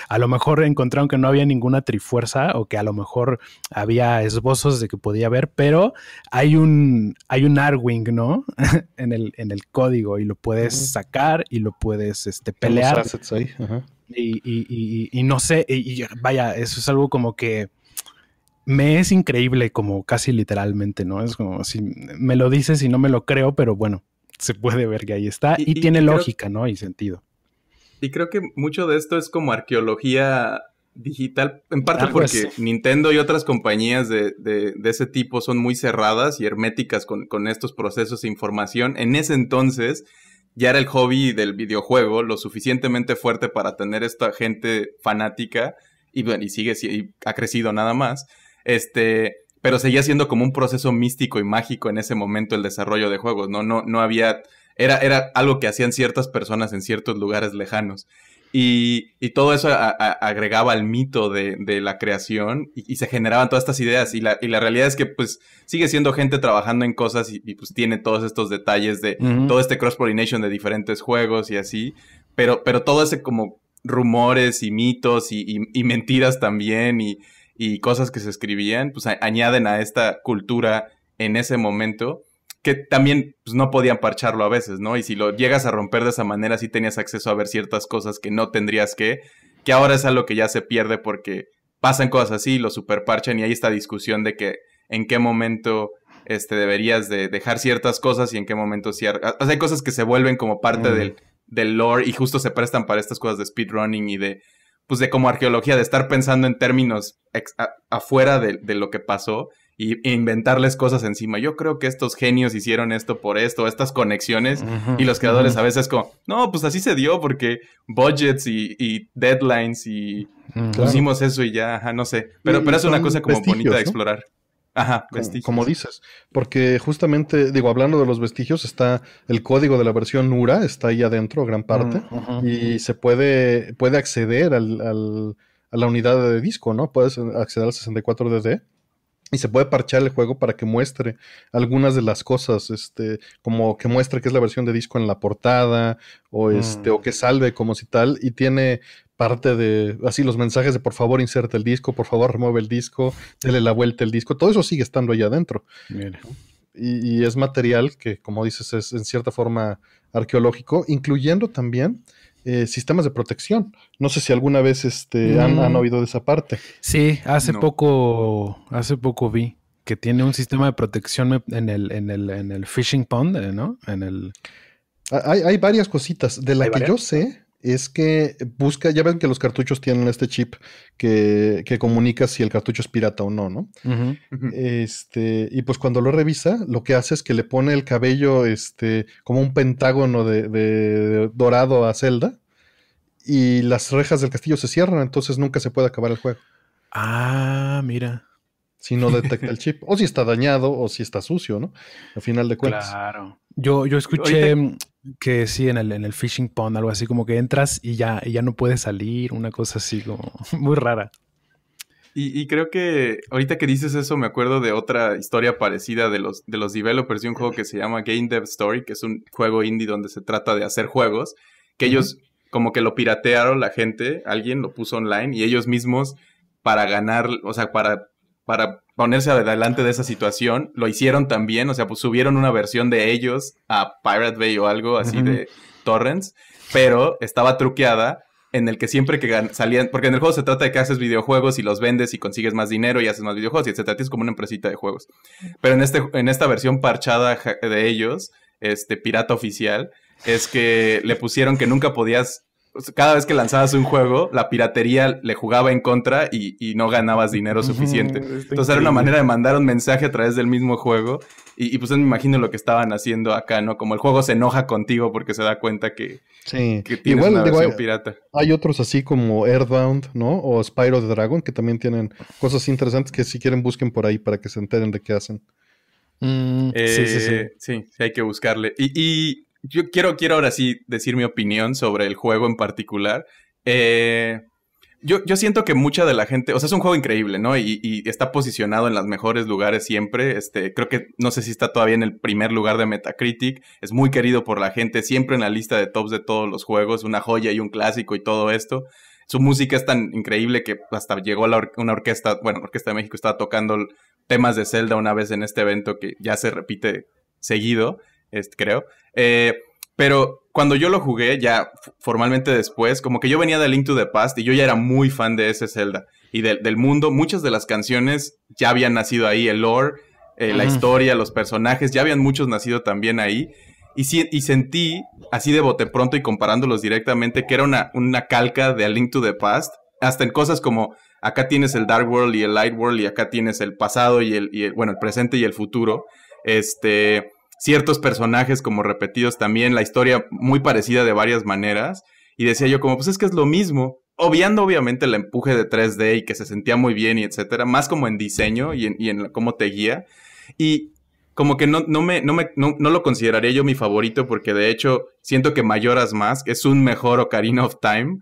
[SPEAKER 3] a lo mejor encontraron que no había ninguna trifuerza o que a lo mejor había esbozos de que podía haber, pero hay un, hay un Arwing, ¿no? en, el, en el código y lo puedes sacar y lo puedes este, pelear. y, y, y, y, no sé, vaya, eso es algo como que me es increíble, como casi literalmente, ¿no? Es como si me lo dices y no me lo creo, pero bueno, se puede ver que ahí está y, tiene lógica, ¿no? Y sentido.
[SPEAKER 2] Y creo que mucho de esto es como arqueología digital, en parte ah, pues. porque Nintendo y otras compañías de, de, de, ese tipo son muy cerradas y herméticas con, con estos procesos de información. En ese entonces ya era el hobby del videojuego lo suficientemente fuerte para tener esta gente fanática y, bueno, y sigue, y ha crecido nada más. Este, pero seguía siendo como un proceso místico y mágico en ese momento el desarrollo de juegos, ¿no? No, no había era, algo que hacían ciertas personas en ciertos lugares lejanos. Y, todo eso agregaba al mito de, la creación y, se generaban todas estas ideas. Y la, realidad es que pues sigue siendo gente trabajando en cosas y, pues tiene todos estos detalles de todo este cross-pollination de diferentes juegos y así. Pero, pero todo ese como rumores y mitos y, mentiras también y, y, cosas que se escribían, pues añaden a esta cultura en ese momento que también pues, no podían parcharlo a veces, ¿no? Y si lo llegas a romper de esa manera, sí tenías acceso a ver ciertas cosas que no tendrías que, que ahora es algo que ya se pierde porque pasan cosas así, lo superparchan y hay esta discusión de que en qué momento este, deberías de dejar ciertas cosas y en qué momento ciertas... hay cosas que se vuelven como parte del, del lore y justo se prestan para estas cosas de speedrunning y de, pues de como arqueología, de estar pensando en términos afuera de, lo que pasó y inventarles cosas encima. Yo creo que estos genios hicieron esto por esto, estas conexiones, y los creadores a veces como, no, pues así se dio porque budgets y, deadlines y pusimos eso y ya, no sé. Pero, pero es una cosa como bonita de explorar.
[SPEAKER 1] Ajá, vestigios. Como, dices, porque justamente, digo, hablando de los vestigios, está el código de la versión Nura, está ahí adentro, gran parte, y se puede, puede acceder al, a la unidad de disco, ¿no? Puedes acceder al 64DD y se puede parchar el juego para que muestre algunas de las cosas, este, como que muestre que es la versión de disco en la portada, o mm. este, o que salve como si tal, y tiene parte de así los mensajes de por favor inserte el disco, por favor remueve el disco, dele la vuelta el disco, todo eso sigue estando allá adentro. y, es material que, como dices, es en cierta forma arqueológico, incluyendo también eh, sistemas de protección.
[SPEAKER 3] No sé si alguna vez este, han, mm. oído de esa parte. Sí, hace poco, hace poco vi que tiene un sistema de protección en el, en el, en el fishing pond, eh, ¿no? En el... Hay, varias cositas. De la que yo sé, es que busca,
[SPEAKER 1] ya ven que los cartuchos tienen este chip que, comunica si el cartucho es pirata o no, ¿no? Este, y pues cuando lo revisa, lo que hace es que le pone el cabello este, como un pentágono de, dorado a Zelda y las rejas del castillo se cierran, entonces nunca se puede acabar el juego.
[SPEAKER 3] Ah, mira. Si no detecta
[SPEAKER 1] el chip, o si está dañado, o si está sucio, ¿no? Al final de cuentas. Claro.
[SPEAKER 3] Yo, escuché mm, que sí, en el, en el fishing pond, algo así, como que entras y ya, ya no puedes salir, una cosa así como muy rara.
[SPEAKER 2] Y, creo que ahorita que dices eso me acuerdo de otra historia parecida de los, de los developers de un juego que se llama Game Dev Story, que es un juego indie donde se trata de hacer juegos, que ellos como que lo piratearon la gente, alguien lo puso online y ellos mismos para ganar, o sea, para para ponerse adelante de esa situación. Lo hicieron también, o sea, pues subieron una versión de ellos a Pirate Bay o algo así de torrents, pero estaba truqueada en el que siempre que salían, porque en el juego se trata de que haces videojuegos y los vendes y consigues más dinero y haces más videojuegos y etcétera, es como una empresita de juegos. Pero en, este, en esta versión parchada de ellos, este pirata oficial, es que le pusieron que nunca podías cada vez que lanzabas un juego, la piratería le jugaba en contra y, no ganabas dinero suficiente. Entonces era una manera de mandar un mensaje a través del mismo juego. Y, pues me imagino lo que estaban haciendo acá, ¿no? Como el juego se enoja contigo porque se da cuenta que,
[SPEAKER 1] sí. que tienes una pirata. Hay otros así como Airbound, ¿no? O Spyro the Dragon, que también tienen cosas interesantes que si quieren busquen por ahí para que se enteren de qué hacen. Mm,
[SPEAKER 2] sí, sí, eh, sí, sí. hay que buscarle. y yo quiero, quiero ahora sí decir mi opinión sobre el juego en particular. Eh, yo, siento que mucha de la gente, o sea, es un juego increíble, ¿no? Y, está posicionado en los mejores lugares siempre. Este, creo que no sé si está todavía en el primer lugar de Metacritic. Es muy querido por la gente, siempre en la lista de tops de todos los juegos, una joya y un clásico y todo esto. Su música es tan increíble que hasta llegó una orquesta, bueno, la Orquesta de México estaba tocando temas de Zelda una vez en este evento que ya se repite seguido creo. Eh, pero cuando yo lo jugué, ya formalmente después, como que yo venía de Link to the Past y yo ya era muy fan de ese Zelda y del mundo. Muchas de las canciones ya habían nacido ahí, el lore, eh, la historia, los personajes, ya habían muchos nacido también ahí. Y, y sentí, así de bote pronto y comparándolos directamente, que era una, una calca de A Link to the Past, hasta en cosas como acá tienes el Dark World y el Light World y acá tienes el pasado y el, y el bueno, el presente y el futuro. Este, ciertos personajes como repetidos también, la historia muy parecida de varias maneras. Y decía yo como, pues es que es lo mismo, obviando obviamente el empuje de 3D y que se sentía muy bien y etcétera, más como en diseño y en, cómo te guía. Y como que no, no, me, no, me, no, lo consideraría yo mi favorito porque de hecho siento que Mayoras más es un mejor Ocarina of Time.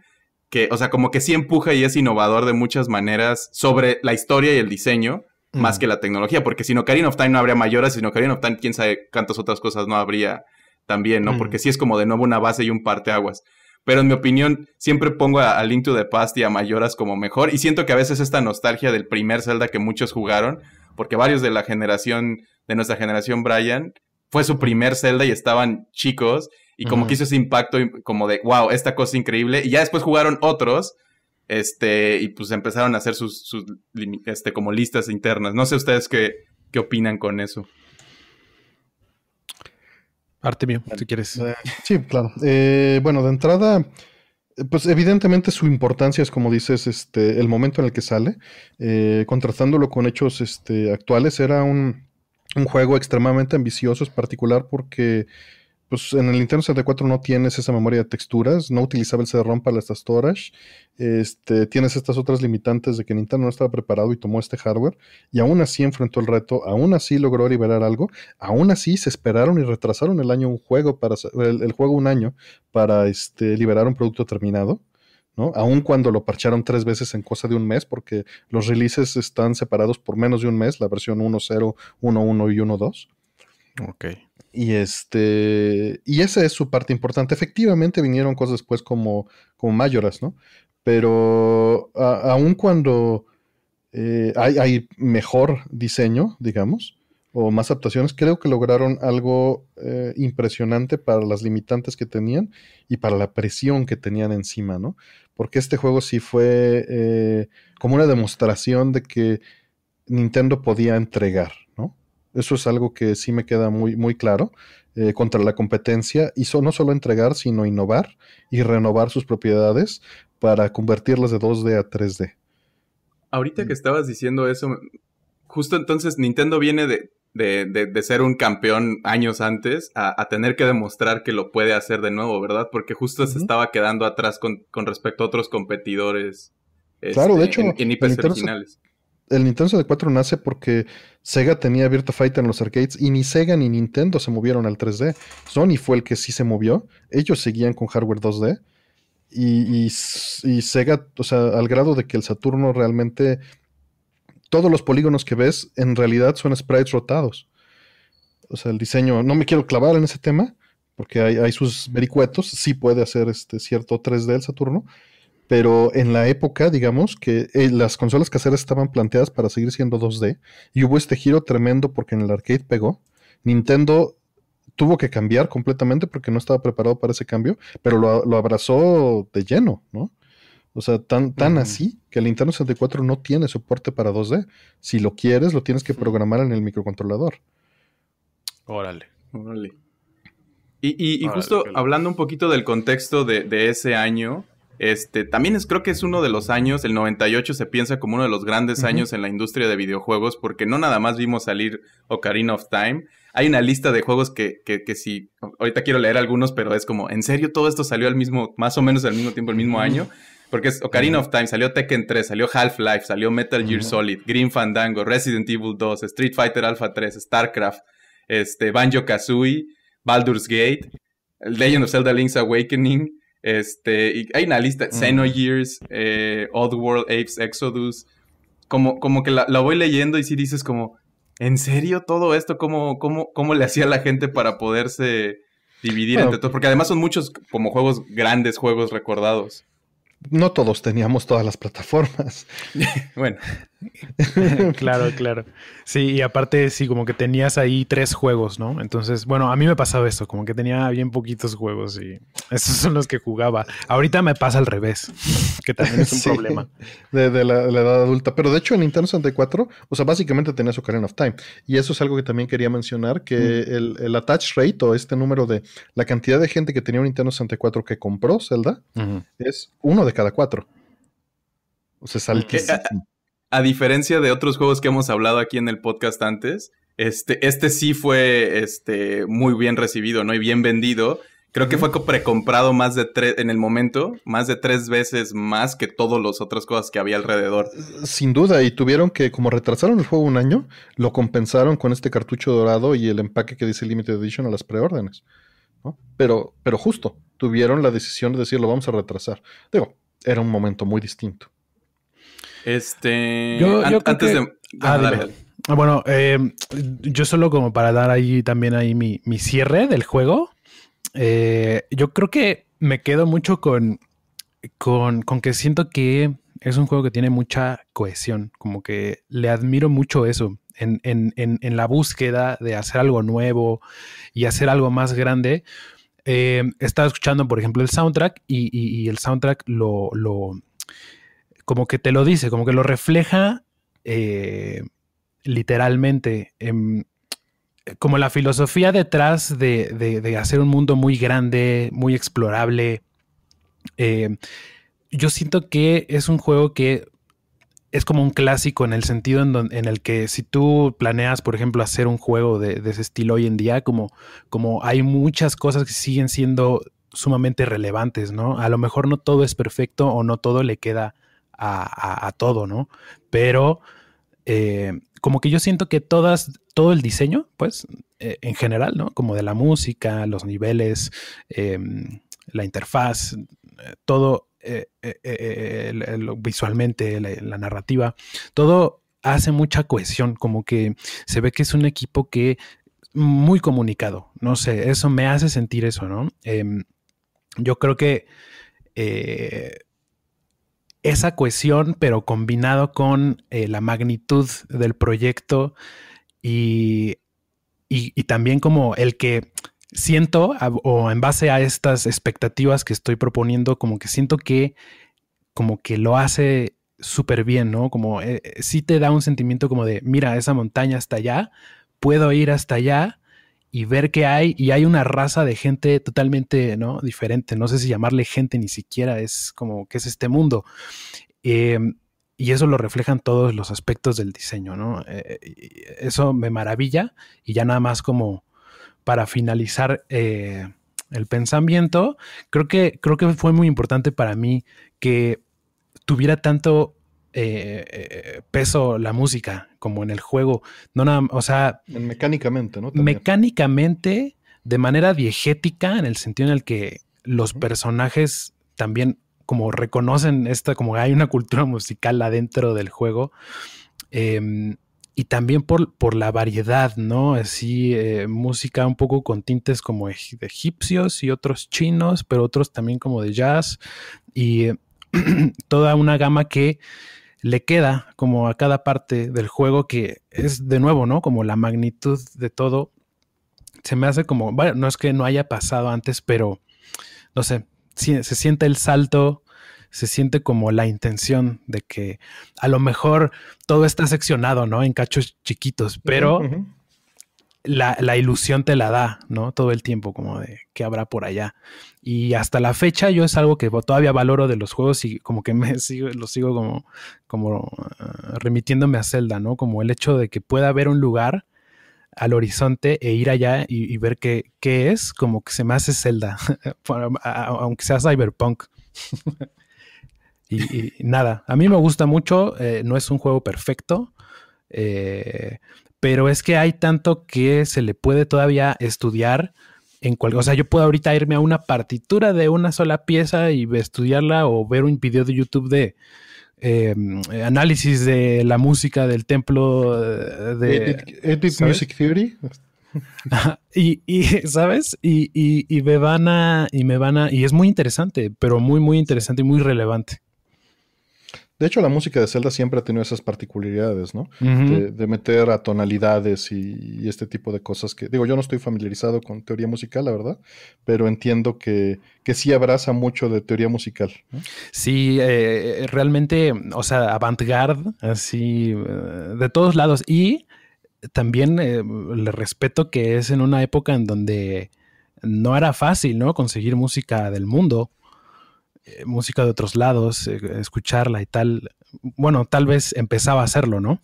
[SPEAKER 2] Que, o sea, como que sí empuja y es innovador de muchas maneras sobre la historia y el diseño, más que la tecnología, porque si no of Time no habría mayoras, sin Ocarina of Time quién sabe cuántas otras cosas no habría también, ¿no? Porque sí es como de nuevo una base y un parteaguas. Pero en mi opinión, siempre pongo a, a, Link to the Past y a Mayoras como mejor. Y siento que a veces esta nostalgia del primer Zelda que muchos jugaron, porque varios de la generación, de nuestra generación Brian, fue su primer Zelda y estaban chicos. Y como que hizo ese impacto, como de, wow, esta cosa increíble. Y ya después jugaron otros este, y pues empezaron a hacer sus, este, como listas internas. No sé ustedes qué, qué opinan con eso. Artemio,
[SPEAKER 3] si quieres. Eh,
[SPEAKER 1] sí, claro. Eh, bueno, de entrada, pues evidentemente su importancia es, como dices, este, el momento en el que sale. Eh, contrastándolo con hechos este, actuales, era un, un juego extremadamente ambicioso, es particular porque pues en el Nintendo 74 no tienes esa memoria de texturas, no utilizaba el CD-ROM para esta storage, este, tienes estas otras limitantes de que Nintendo no estaba preparado y tomó este hardware, y aún así enfrentó el reto, aún así logró liberar algo, aún así se esperaron y retrasaron el año un juego para el, juego un año para este, liberar un producto terminado. ¿no? Aun cuando lo parcharon tres veces en cosa de un mes, porque los releases están separados por menos de un mes, la versión 1.0, 1.1 y 1.2. Ok. Y este. Y esa es su parte importante. Efectivamente vinieron cosas después pues, como, como mayoras, ¿no? Pero aun cuando eh, hay, mejor diseño, digamos, o más adaptaciones, creo que lograron algo eh, impresionante para las limitantes que tenían y para la presión que tenían encima, ¿no? Porque este juego sí fue eh, como una demostración de que Nintendo podía entregar, ¿no? Eso es algo que sí me queda muy, muy claro eh, contra la competencia y no solo entregar, sino innovar y renovar sus propiedades para convertirlas de 2D a 3D.
[SPEAKER 2] Ahorita que mm. estabas diciendo eso, justo entonces Nintendo viene de, de, de, ser un campeón años antes a, tener que demostrar que lo puede hacer de nuevo, ¿verdad? Porque justo se estaba quedando atrás con, respecto a otros competidores. claro, de este, hecho, en, IPs originales
[SPEAKER 1] el Nintendo CD4 nace porque Sega tenía abierta Fighter en los arcades y ni Sega ni Nintendo se movieron al 3D. Sony fue el que sí se movió. Ellos seguían con hardware 2D. Y, Sega, o sea, al grado de que el Saturno realmente. Todos los polígonos que ves en realidad son sprites rotados. O sea, el diseño. No me quiero clavar en ese tema, porque hay, sus vericuetos. Sí puede hacer este cierto 3D el Saturno pero en la época, digamos, que eh, las consolas caseras estaban planteadas para seguir siendo 2D y hubo este giro tremendo porque en el arcade pegó. Nintendo tuvo que cambiar completamente porque no estaba preparado para ese cambio, pero lo, abrazó de lleno, ¿no? O sea, tan, tan así que el Nintendo 64 no tiene soporte para 2D. Si lo quieres, lo tienes que programar en el microcontrolador.
[SPEAKER 2] Órale. Órale. Y, justo hablando un poquito del contexto de, de ese año, este, también es, creo que es uno de los años, el 98 se piensa como uno de los grandes años en la industria de videojuegos, porque no nada más vimos salir Ocarina of Time. Hay una lista de juegos que, que, ahorita quiero leer algunos, pero es como, ¿en serio todo esto salió al mismo, más o menos al mismo tiempo, el mismo año? Porque es Ocarina of Time, salió Tekken 3, salió Half-Life, salió Metal Gear Solid, Green Fandango, Resident Evil 2, Street Fighter Alpha 3, StarCraft, este, Banjo Kazooie, Baldur's Gate, Legend of Zelda Link's Awakening, este, y hay una lista, mm. Xenogears, eh, World, Apes, Exodus. Como, como que la, voy leyendo y sí dices como, ¿en serio todo esto? ¿Cómo, cómo, cómo le hacía la gente para poderse dividir entre todos? Porque además son muchos como juegos, grandes juegos recordados.
[SPEAKER 1] No
[SPEAKER 3] todos teníamos todas las plataformas. bueno. claro, claro. Sí, y aparte, sí, como que tenías ahí tres juegos, ¿no? Entonces, bueno, a mí me pasaba eso, como que tenía bien poquitos juegos y esos son los que jugaba. Ahorita me pasa al revés, que también es un problema. De, la, edad
[SPEAKER 1] adulta. Pero de hecho, en Nintendo 64,
[SPEAKER 3] o sea, básicamente
[SPEAKER 1] tenías Ocarina of Time. Y eso es algo que también quería mencionar, que el, attach rate o este número de la cantidad de gente que tenía un Nintendo 64 que compró Zelda es uno de cada cuatro. O sea, es eh, eh, altísimo
[SPEAKER 2] a diferencia de otros juegos que hemos hablado aquí en el podcast antes, este, este sí fue este, muy bien recibido, ¿no? Y bien vendido. Creo que fue precomprado más de tres, en el momento, más de tres veces más que todas las otras cosas que había alrededor.
[SPEAKER 1] Sin duda, y tuvieron que, como retrasaron el juego un año, lo compensaron con este cartucho dorado y el empaque que dice Limited Edition a las preórdenes. Pero, pero justo, tuvieron la decisión de decir, lo vamos a retrasar. Digo, era un
[SPEAKER 3] momento muy distinto.
[SPEAKER 2] Este. Yo, antes de. Ah,
[SPEAKER 3] ah, bueno, em, yo solo como para dar ahí también ahí mi, cierre del juego. Eh, yo creo que me quedo mucho con, con, que siento que es un juego que tiene mucha cohesión. Como que le admiro mucho eso. En, en, en, en, la búsqueda de hacer algo nuevo y hacer algo más grande. Eh, estaba escuchando, por ejemplo, el soundtrack y, y, el soundtrack lo, como que te lo dice, como que lo refleja eh, literalmente. como la filosofía detrás de, hacer un mundo muy grande, muy explorable. Eh, yo siento que es un juego que es como un clásico en el sentido en, el que si tú planeas, por ejemplo, hacer un juego de, ese estilo hoy en día, como, como hay muchas cosas que siguen siendo sumamente relevantes, ¿no? A lo mejor no todo es perfecto o no todo le queda a, todo, ¿no? Pero eh, como que yo siento que todas, todo el diseño, pues, eh, en general, ¿no? Como de la música, los niveles, eh, la interfaz, todo visualmente, la, narrativa, todo hace mucha cohesión, como que se ve que es un equipo que muy comunicado. No sé, eso me hace sentir eso, ¿no? Em, yo creo que esa cohesión, pero combinado con eh, la magnitud del proyecto y, también como el que siento, o en base a estas expectativas que estoy proponiendo, como que siento que como que lo hace súper bien, ¿no? Como eh, si te da un sentimiento como de, mira, esa montaña hasta allá, puedo ir hasta allá y ver que hay, y hay una raza de gente totalmente, ¿no? Diferente, no sé si llamarle gente ni siquiera, es como que es este mundo. Eh, y eso lo reflejan todos los aspectos del diseño, ¿no? Eh, eso me maravilla y ya nada más como para finalizar eh, el pensamiento, creo que, creo que fue muy importante para mí que tuviera tanto eh, eh, peso la música, como en el juego. No nada, o sea. Mecánicamente, ¿no? Mecánicamente, de manera diegética, en el sentido en el que los personajes también como reconocen esta, como hay una cultura musical adentro del juego. Em, y también por, por, la variedad, ¿no? Así, eh, música un poco con tintes como de egipcios y otros chinos, pero otros también como de jazz y toda una gama que le queda como a cada parte del juego que es de nuevo, ¿no? Como la magnitud de todo. Se me hace como, bueno, no es que no haya pasado antes, pero no sé, se siente el salto, se siente como la intención de que a lo mejor todo está seccionado, ¿no? En cachos chiquitos, pero la, ilusión te la da, ¿no? Todo el tiempo, como de qué habrá por allá. Y hasta la fecha yo es algo que todavía valoro de los juegos y como que me sigo, lo sigo como, como eh, remitiéndome a Zelda, ¿no? Como el hecho de que pueda haber un lugar al horizonte e ir allá y, ver qué, es, como que se me hace Zelda, aunque sea cyberpunk. y, nada, a mí me gusta mucho, eh, no es un juego perfecto, eh, pero es que hay tanto que se le puede todavía estudiar en cual, o sea, yo puedo ahorita irme a una partitura de una sola pieza y estudiarla o ver un video de YouTube de eh, análisis de la música del templo eh, de Edit Music Theory. y, ¿sabes? y me van a, y me van a, y es muy interesante, pero muy, muy interesante y muy relevante.
[SPEAKER 1] De hecho, la música de Zelda siempre ha tenido esas particularidades, ¿no? de, meter a tonalidades y, este tipo de cosas que, digo, yo no estoy familiarizado con teoría musical, la verdad, pero entiendo que, sí abraza mucho de teoría musical.
[SPEAKER 3] Sí, eh, realmente, o sea, avant-garde, así, eh, de todos lados. Y también eh, le respeto que es en una época en donde no era fácil, ¿no? Conseguir música del mundo. Eh, música de otros lados, eh, escucharla y tal. Bueno, tal vez empezaba a hacerlo, ¿no?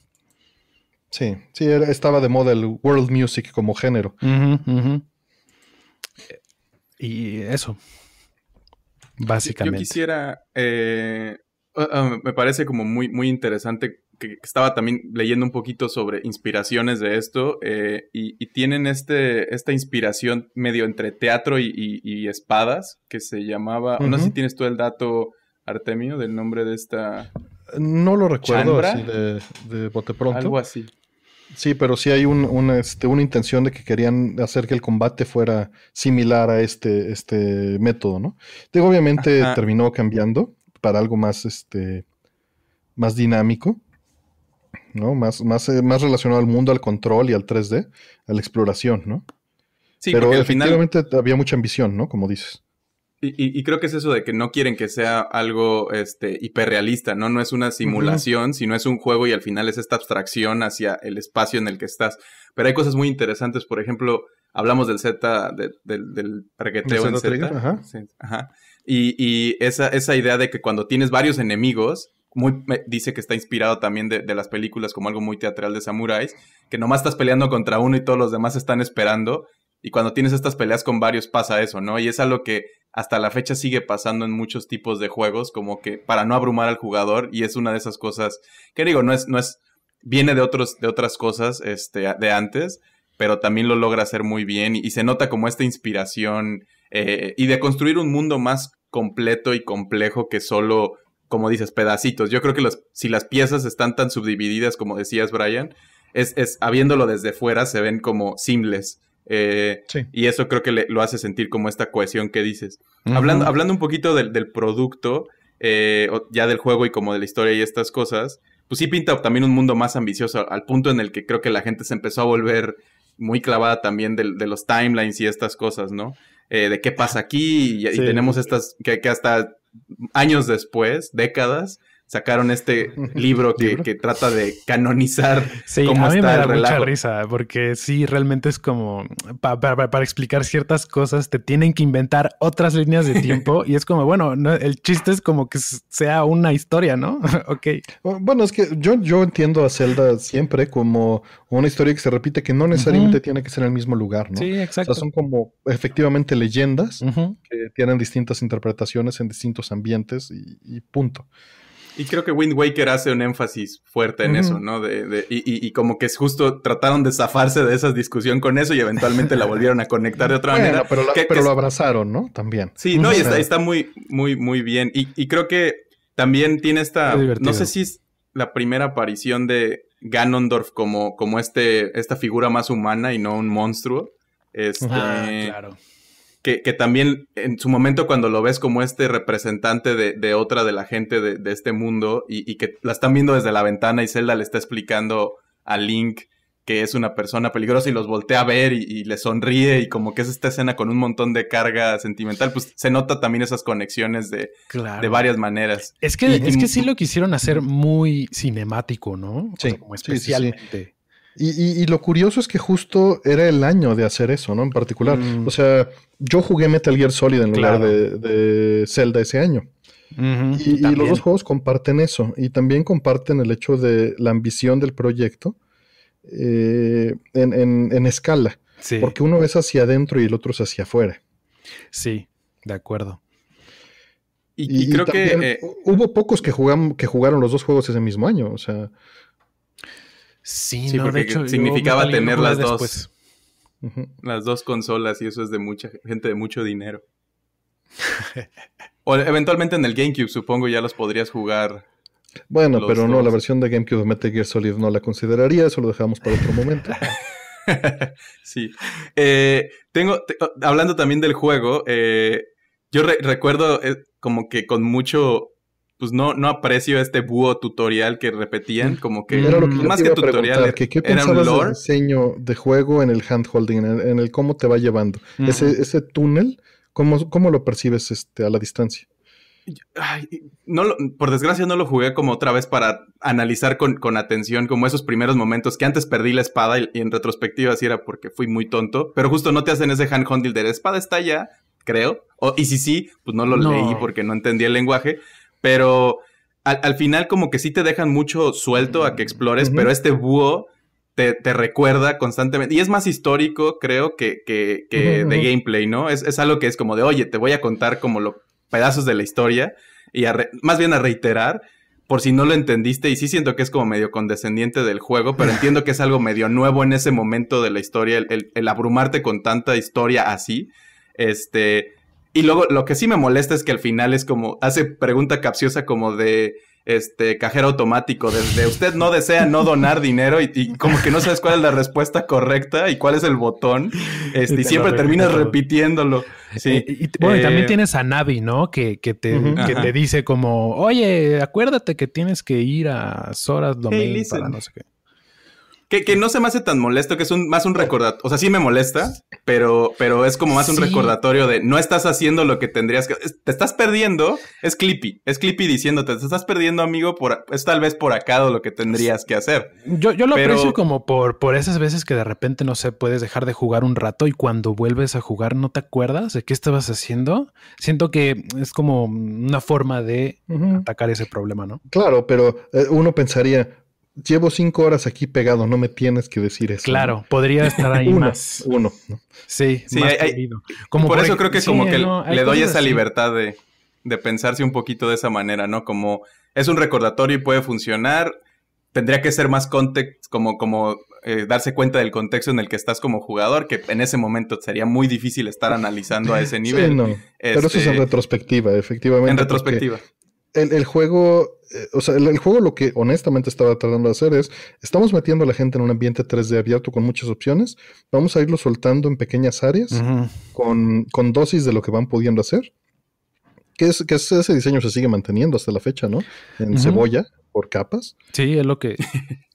[SPEAKER 3] Sí,
[SPEAKER 1] sí, estaba de moda el world music como género.
[SPEAKER 3] Eh, y eso, básicamente. Yo
[SPEAKER 2] quisiera, ah, ah, me parece como muy, muy interesante que estaba también leyendo un poquito sobre inspiraciones de esto eh, y, tienen este, esta inspiración medio entre teatro y, espadas que se llamaba, aún no si tienes tú el dato, Artemio, del nombre de esta...
[SPEAKER 1] No lo recuerdo así de, de bote Algo así. Sí, pero sí hay este, una intención de que querían hacer que el combate fuera similar a este, este método, ¿no? Digo, obviamente terminó cambiando para algo más, este, más dinámico, ¿no? Más, más, eh, más relacionado al mundo, al control y al 3D, a la exploración, ¿no? Sí, pero al efectivamente había mucha ambición, ¿no? Como dices.
[SPEAKER 2] Y, creo que es eso de que no quieren que sea algo este, hiperrealista, ¿no? No es una simulación, sino es un juego y al final es esta abstracción hacia el espacio en el que estás. Pero hay cosas muy interesantes, por ejemplo, hablamos del Z, del, del regueteo en Z. Y, esa, esa idea de que cuando tienes varios enemigos, muy, dice que está inspirado también de, las películas como algo muy teatral de samuráis, que nomás estás peleando contra uno y todos los demás están esperando. Y cuando tienes estas peleas con varios pasa eso, ¿no? Y es algo que hasta la fecha sigue pasando en muchos tipos de juegos, como que para no abrumar al jugador, y es una de esas cosas que digo, no es, no es, viene de otros, de otras cosas, este, de antes, pero también lo logra hacer muy bien y, se nota como esta inspiración eh, y de construir un mundo más completo y complejo que solo como dices, pedacitos. Yo creo que los, si las piezas están tan subdivididas como decías, Brian, es, habiéndolo desde fuera, se ven como simples. Eh, y eso creo que lo hace sentir como esta cohesión que dices. hablando, hablando un poquito del, producto, eh, ya del juego y como de la historia y estas cosas, pues sí pinta también un mundo más ambicioso, al punto en el que creo que la gente se empezó a volver muy clavada también de, los timelines y estas cosas, ¿no? Eh, de qué pasa aquí y, tenemos estas que, que, hasta años después, décadas, sacaron este libro que, trata de canonizar sí, a me da mucha
[SPEAKER 3] risa, porque sí, realmente es como para explicar ciertas cosas te tienen que inventar otras líneas de tiempo y es como, bueno, el chiste es como que sea una historia, ¿no? ok.
[SPEAKER 1] Bueno, es que yo, yo entiendo a Zelda siempre como una historia que se repite que no necesariamente tiene que ser en el mismo lugar, ¿no? Sí,
[SPEAKER 3] exacto. O sea, son como
[SPEAKER 1] efectivamente leyendas que tienen distintas interpretaciones en distintos ambientes y punto.
[SPEAKER 2] Y creo que Wind Waker hace un énfasis fuerte en eso, ¿no? De, de, y, y, como que es justo trataron de zafarse de esa discusión con eso y eventualmente la volvieron a conectar de otra manera. Pero, lo
[SPEAKER 1] abrazaron, ¿no? También. Sí, no, y está, está
[SPEAKER 2] muy, muy, muy bien. Y, creo que también tiene esta. No sé si es la primera aparición de Ganondorf como, como este, esta figura más humana y no un monstruo. Este, ah, claro que, también en su momento cuando lo ves como este representante de, otra de la gente de, este mundo y, que la están viendo desde la ventana y Zelda le está explicando a Link que es una persona peligrosa y los voltea a ver y, le sonríe y como que es esta escena con un montón de carga sentimental, pues se nota también esas conexiones de, de varias maneras. Es que, es
[SPEAKER 3] que sí lo quisieron hacer muy cinemático, ¿no? Sí, especialmente.
[SPEAKER 1] Y, lo curioso es que justo era el año de hacer eso, ¿no? En particular. Mm. O sea, yo jugué Metal Gear Solid en lugar de, Zelda ese año. y, los dos juegos comparten eso. Y también comparten el hecho de la ambición del proyecto eh, en, escala. Porque uno es hacia adentro y el otro es hacia afuera. Sí, de acuerdo. Y, creo que eh, hubo pocos que, que jugaron los dos juegos ese mismo año. O sea, Sí, no, de hecho,
[SPEAKER 2] significaba tener las dos. Las dos consolas y eso es de mucha gente de mucho dinero. o eventualmente en el GameCube supongo ya los podrías jugar.
[SPEAKER 1] Bueno, pero no, la versión de GameCube de Metal Gear Solid no la consideraría, eso lo dejamos para otro momento.
[SPEAKER 2] sí. Eh, tengo, hablando también del juego, eh, yo recuerdo eh, como que con mucho pues no, no aprecio este búho tutorial que repetían, mm. como que, más que tutorial era un lore? Del
[SPEAKER 1] diseño de juego en el handholding, en, el cómo te va llevando? ese, ese túnel, ¿cómo, ¿cómo lo percibes este, a la distancia?
[SPEAKER 2] por desgracia no lo jugué como otra vez para analizar con, atención como esos primeros momentos que antes perdí la espada y, en retrospectiva así era porque fui muy tonto, pero justo no te hacen ese handholding de la espada está ya creo, y si sí, pues no lo leí porque no entendí el lenguaje, pero al, final como que sí te dejan mucho suelto a que explores, pero este búho te, recuerda constantemente. Y es más histórico, creo, que, que, que de gameplay, ¿no? Es, es, algo que es como de, oye, te voy a contar como los pedazos de la historia y más bien a reiterar por si no lo entendiste, y sí siento que es como medio condescendiente del juego, pero entiendo que es algo medio nuevo en ese momento de la historia, el abrumarte con tanta historia así, este, y luego lo que sí me molesta es que al final es como, hace pregunta capciosa como de este cajero automático, desde usted no desea no donar dinero y, como que no sabes cuál es la respuesta correcta y cuál es el botón. Este, y, siempre terminas repitiéndolo.
[SPEAKER 3] Sí. Eh, y, también eh, tienes a Navi, ¿no? Que, que, te, dice como, oye, acuérdate que tienes que ir a Soras Domain para no sé qué. Que, no se me
[SPEAKER 2] hace tan molesto, que es más un recordatorio. O sea, sí me molesta, pero, pero es como más un recordatorio de no estás haciendo lo que tendrías que. te estás perdiendo. Es Clippy. Es Clippy diciéndote, te estás perdiendo, amigo, por, es tal vez por acá lo que tendrías que hacer.
[SPEAKER 3] Yo, yo lo aprecio como por, por esas veces que de repente, no sé, puedes dejar de jugar un rato y cuando vuelves a jugar no te acuerdas de qué estabas haciendo. Siento que es como una forma de atacar ese problema,
[SPEAKER 1] ¿no? Claro, pero eh, uno pensaría, llevo cinco horas aquí pegado, no me tienes que decir
[SPEAKER 3] eso. Claro, podría estar ahí más. Uno. Sí, sí, más hay, por, eso creo que como que le doy esa libertad
[SPEAKER 2] de, pensarse un poquito de esa manera, ¿no? Como es un recordatorio y puede funcionar. Tendría que ser más context, como, como eh, darse cuenta del contexto en el que estás como jugador, que en ese momento sería muy difícil estar analizando a ese nivel. Pero eso es en este,
[SPEAKER 1] retrospectiva, efectivamente. En retrospectiva el, juego, eh, o sea, el, juego lo que honestamente estaba tratando de hacer es, estamos metiendo a la gente en un ambiente 3D abierto con muchas opciones, vamos a irlo soltando en pequeñas áreas con, dosis de lo que van pudiendo hacer. Que, es, que ese diseño se sigue manteniendo hasta la fecha, ¿no? En cebolla, por capas.
[SPEAKER 3] Sí, es lo que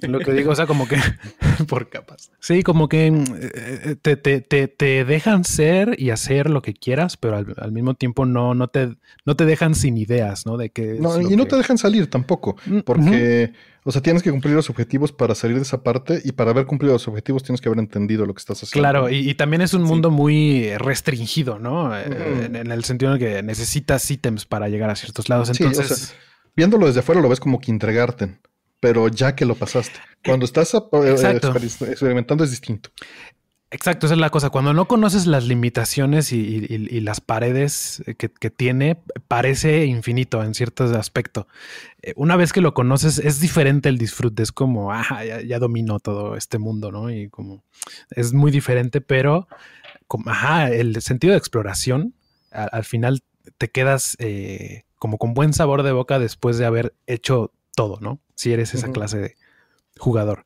[SPEAKER 3] Lo que digo, o sea, como que... Por capas. Sí, como que mm, eh, eh, te, te, te, dejan ser y hacer lo que quieras, pero al, mismo tiempo no, no, te, no te dejan sin ideas, ¿no? De que no, y no
[SPEAKER 1] te dejan salir tampoco, mm, porque, o sea, tienes que cumplir los objetivos para salir de esa parte y para haber cumplido los objetivos tienes que haber entendido lo que estás haciendo. Claro,
[SPEAKER 3] y, también es un mundo muy restringido, ¿no? Eh, en, en, el sentido de que necesitas ítems para llegar a ciertos lados. Entonces...
[SPEAKER 1] viéndolo desde afuera lo ves como que entregarte pero ya que lo pasaste. Cuando estás eh, experimentando es distinto.
[SPEAKER 3] Exacto, esa es la cosa. Cuando no conoces las limitaciones y, las paredes que, tiene, parece infinito en ciertos aspecto. Eh, una vez que lo conoces, es diferente el disfrute. Es como, ya, dominó domino todo este mundo, ¿no? Y como es muy diferente, pero el sentido de exploración, al, final te quedas eh, como con buen sabor de boca después de haber hecho todo, ¿no? Si eres esa clase de jugador.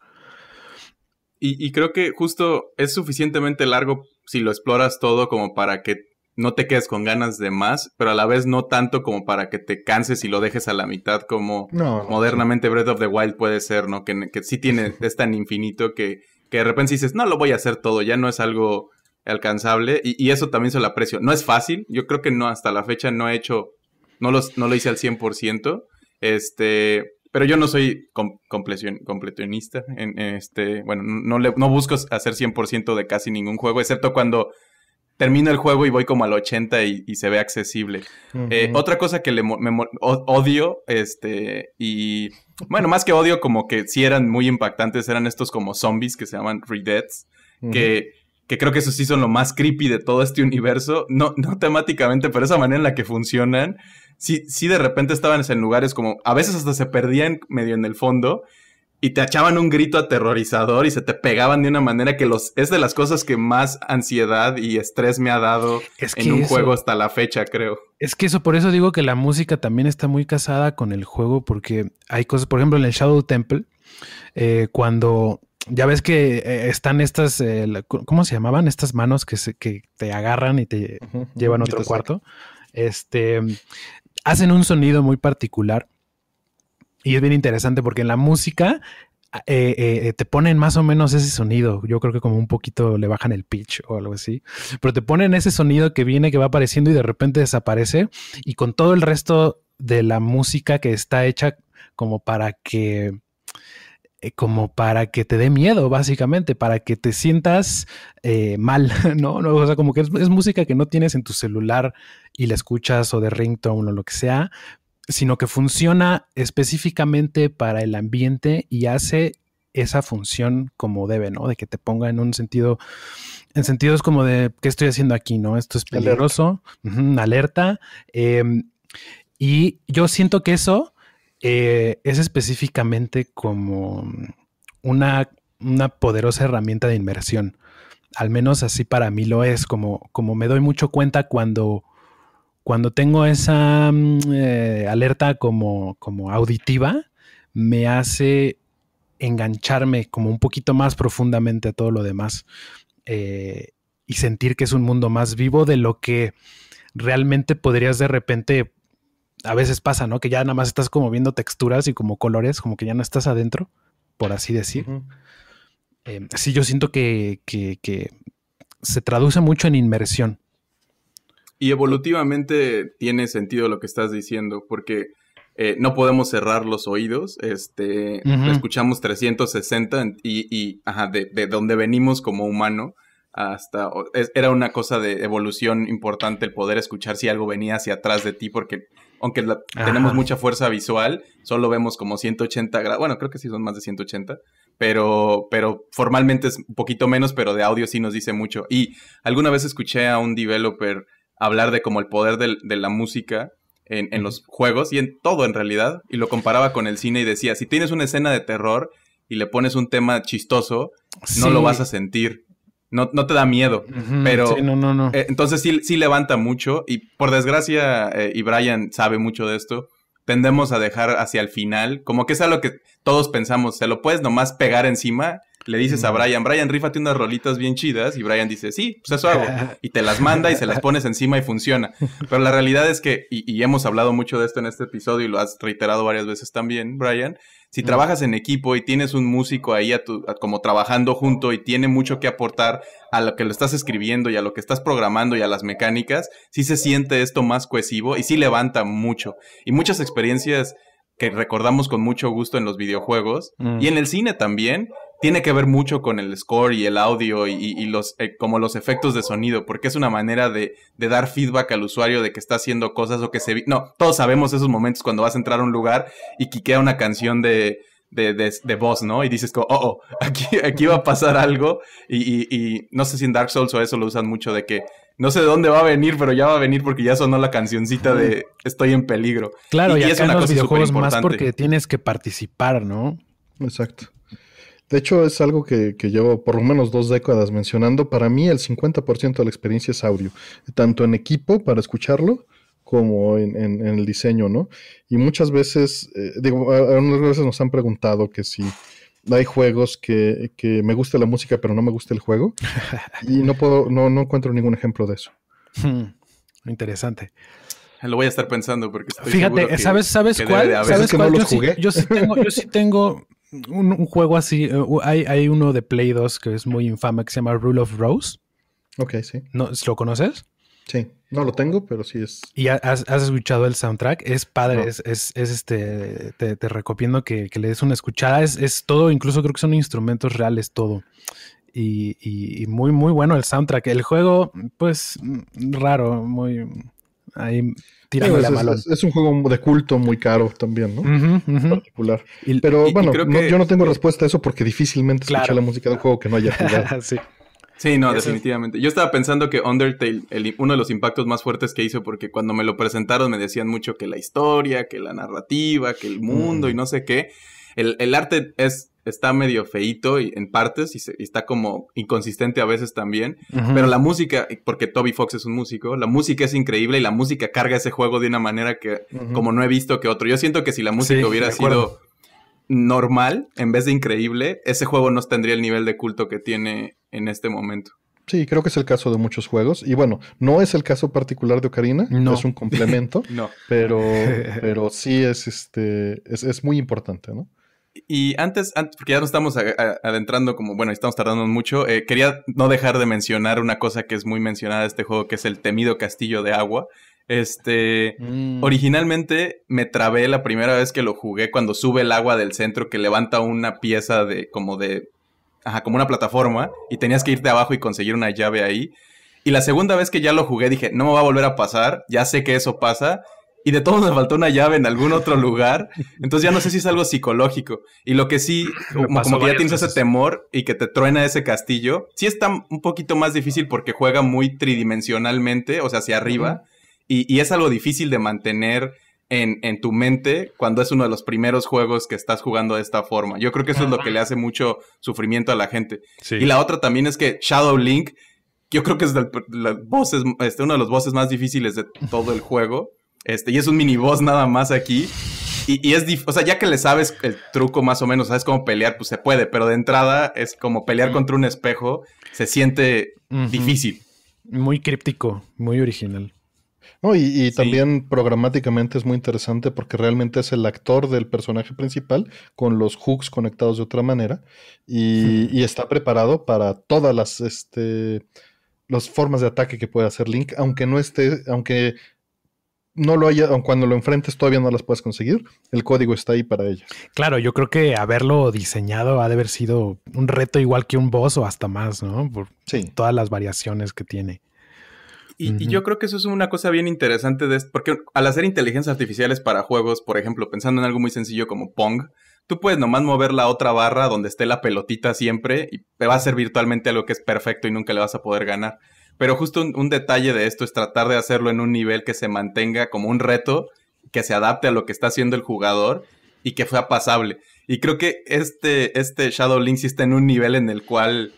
[SPEAKER 2] Y, creo que justo es suficientemente largo si lo exploras todo como para que no te quedes con ganas de más, pero a la vez no tanto como para que te canses y lo dejes a la mitad como
[SPEAKER 1] modernamente
[SPEAKER 2] Breath of the Wild puede ser, ¿no? Que, sí tiene, es tan infinito que, de repente dices, no, lo voy a hacer todo, ya no es algo alcanzable y, eso también se lo aprecio. No es fácil, yo creo que no, hasta la fecha no he hecho, no, los, no lo hice al 100%, este, pero yo no soy completionista. En, este, bueno, no, no busco hacer 100% de casi ningún juego, excepto cuando termino el juego y voy como al 80 y, se ve accesible. Eh, otra cosa que le odio, este, y bueno, más que odio, como que sí eran muy impactantes, eran estos como zombies que se llaman Redets, que que creo que esos sí son lo más creepy de todo este universo, no, no temáticamente, pero esa manera en la que funcionan, sí, de repente estaban en lugares como, a veces hasta se perdían medio en el fondo y te echaban un grito aterrorizador y se te pegaban de una manera que los es de las cosas que más ansiedad y estrés me ha dado en un juego hasta la fecha, creo.
[SPEAKER 3] Es que eso, por eso digo que la música también está muy casada con el juego porque hay cosas, por ejemplo, en el Shadow Temple, eh, cuando ya ves que eh, están estas, eh, ¿cómo se llamaban? Estas manos que, te agarran y te llevan a otro cuarto. Este, hacen un sonido muy particular y es bien interesante porque en la música ah, eh, te ponen más o menos ese sonido. Yo creo que como un poquito le bajan el pitch o algo así, pero te ponen ese sonido que viene, que va apareciendo y de repente desaparece. Y con todo el resto de la música que está hecha como para que eh, como para que te dé miedo, básicamente, para que te sientas eh, mal, ¿no? O sea, como que es, música que no tienes en tu celular y la escuchas o de ringtone o lo que sea, sino que funciona específicamente para el ambiente y hace esa función como debe, ¿no? De que te ponga en un sentido, en sentidos como de, ¿qué estoy haciendo aquí, no? Esto es peligroso, alerta. alerta. Em, y yo siento que eso eh, es específicamente como una, una, poderosa herramienta de inmersión. Al menos así para mí lo es, como, como me doy mucho cuenta cuando, cuando tengo esa mm, eh, alerta como, como auditiva, me hace engancharme como un poquito más profundamente a todo lo demás eh, y sentir que es un mundo más vivo de lo que realmente podrías de repente a veces pasa, ¿no? Que ya nada más estás como viendo texturas y como colores, como que ya no estás adentro, por así decir. Em, sí, yo siento que, se traduce mucho en inmersión.
[SPEAKER 2] Y evolutivamente tiene sentido lo que estás diciendo, porque eh, no podemos cerrar los oídos, este, escuchamos 360 y, de, donde venimos como humano hasta era una cosa de evolución importante el poder escuchar si algo venía hacia atrás de ti porque aunque tenemos mucha fuerza visual, solo vemos como 180 grados, bueno, creo que sí son más de 180, pero, pero formalmente es un poquito menos, pero de audio sí nos dice mucho. Y alguna vez escuché a un developer hablar de como el poder de la música en, los juegos y en todo en realidad, y lo comparaba con el cine y decía, si tienes una escena de terror y le pones un tema chistoso, no lo vas a sentir. No, no te da miedo, pero... Eh, entonces sí, sí levanta mucho y por desgracia, eh, y Brian sabe mucho de esto, tendemos a dejar hacia el final, como que es algo que todos pensamos, se lo puedes nomás pegar encima le dices a Brian, Brian, rífate unas rolitas bien chidas y Brian dice, sí, pues eso hago. Y te las manda y se las pones encima y funciona. Pero la realidad es que, y, y hemos hablado mucho de esto en este episodio y lo has reiterado varias veces también, Brian, si mm. trabajas en equipo y tienes un músico ahí a como trabajando junto y tiene mucho que aportar a lo que lo estás escribiendo y a lo que estás programando y a las mecánicas, sí se siente esto más cohesivo y sí levanta mucho. Y muchas experiencias que recordamos con mucho gusto en los videojuegos mm. y en el cine también, tiene que ver mucho con el score y el audio y, los eh, como los efectos de sonido, porque es una manera de, dar feedback al usuario de que está haciendo cosas o que se... No, todos sabemos esos momentos cuando vas a entrar a un lugar y quiquea una canción de, de, voz, ¿no? Y dices, como, oh, oh, aquí, aquí va a pasar algo. Y, no sé si en Dark Souls o eso lo usan mucho de que no sé de dónde va a venir, pero ya va a venir porque ya sonó la cancioncita de estoy en peligro. Claro, y, acá es una en los videojuegos más
[SPEAKER 1] porque
[SPEAKER 3] tienes que participar, ¿no? Exacto.
[SPEAKER 1] De hecho, es algo que, llevo por lo menos dos décadas mencionando. Para mí, el 50% de la experiencia es audio, tanto en equipo para escucharlo como en, el diseño, ¿no? Y muchas veces, eh, digo, algunas veces nos han preguntado que si hay juegos que, que, me gusta la música pero no me gusta el juego y no puedo, no, no encuentro ningún ejemplo de eso. Hmm,
[SPEAKER 3] interesante.
[SPEAKER 2] Lo voy a estar pensando porque estoy Fíjate, ¿sabes, sabes cuál? ¿Sabes cuál? yo, sí,
[SPEAKER 3] tengo, yo sí tengo un, juego así, eh, hay, uno de Play 2 que es muy infame que se llama Rule of Rose. Ok, sí. ¿No, ¿Lo conoces? Sí, no lo tengo, pero sí es. ¿Y has, escuchado el soundtrack? Es padre, es, este. Te, te recomiendo que, que, le des una escuchada. Es, todo, incluso creo que son instrumentos reales, todo. Y, y, muy, muy bueno el soundtrack. El juego, pues, mm, raro, muy. Ahí es,
[SPEAKER 1] un juego de culto muy caro también, ¿no? particular. Pero bueno, yo no tengo respuesta a eso porque difícilmente escucha la música de un juego que no haya jugado. sí. Sí, no,
[SPEAKER 2] definitivamente. Yo estaba pensando que Undertale, el, uno de los impactos más fuertes que hizo, porque cuando me lo presentaron me decían mucho que la historia, que la narrativa, que el mundo y mm. no sé qué el, arte es, está medio feíto y, en partes y, está como inconsistente a veces también. Pero la música, porque Toby Fox es un músico, la música es increíble y la música carga ese juego de una manera que como no he visto que otro. Yo siento que si la música hubiera sido normal en vez de increíble, ese juego no tendría el nivel de culto que tiene en este momento.
[SPEAKER 1] Sí, creo que es el caso de muchos juegos. Y bueno, no es el caso particular de Ocarina, no. es un complemento. no. Pero, pero sí es este. es muy importante, ¿no?
[SPEAKER 2] Y antes, porque ya nos estamos adentrando como, bueno, estamos tardando mucho, eh, quería no dejar de mencionar una cosa que es muy mencionada de este juego, que es el temido castillo de agua. Este, mm. originalmente me trabé la primera vez que lo jugué cuando sube el agua del centro que levanta una pieza de como de, ajá, como una plataforma y tenías que irte abajo y conseguir una llave ahí. Y la segunda vez que ya lo jugué dije, no me va a volver a pasar, ya sé que eso pasa y de todos me faltó una llave en algún otro lugar. Entonces ya no sé si es algo psicológico. Y lo que sí, como, que ya tienes ese temor y que te truena ese castillo, sí está un poquito más difícil porque juega muy tridimensionalmente, o sea, hacia arriba. y, es algo difícil de mantener en, tu mente cuando es uno de los primeros juegos que estás jugando de esta forma. Yo creo que eso es lo que le hace mucho sufrimiento a la gente. Y la otra también es que Shadow Link yo creo que es voces, este, uno de los voces más difíciles de todo el juego. Este, y es un miniboss nada más aquí. Y, y es, o sea, ya que le sabes el truco más o menos, sabes cómo pelear, pues se puede, pero de entrada es como pelear contra un espejo, se siente difícil.
[SPEAKER 3] Muy críptico, muy
[SPEAKER 1] original. y, también programáticamente es muy interesante porque realmente es el actor del personaje principal con los hooks conectados de otra manera y, está preparado para todas las, este, las formas de ataque que puede hacer Link, aunque no esté, aunque no lo haya, cuando lo enfrentes todavía no las puedes conseguir, el código
[SPEAKER 3] está ahí para ellas. Claro, yo creo que haberlo diseñado ha de haber sido un reto igual que un boss o hasta más, ¿no? Por todas las variaciones que tiene. Y, yo creo que
[SPEAKER 2] eso es una cosa bien interesante de esto, porque al hacer inteligencias artificiales para juegos, por ejemplo, pensando en algo muy sencillo como Pong, tú puedes nomás mover la otra barra donde esté la pelotita siempre y va a ser virtualmente algo que es perfecto y nunca le vas a poder ganar. Pero justo un, detalle de esto es tratar de hacerlo en un nivel que se mantenga como un reto, que se adapte a lo que está haciendo el jugador y que sea pasable. Y creo que este, este Shadow Link está en un nivel en el cual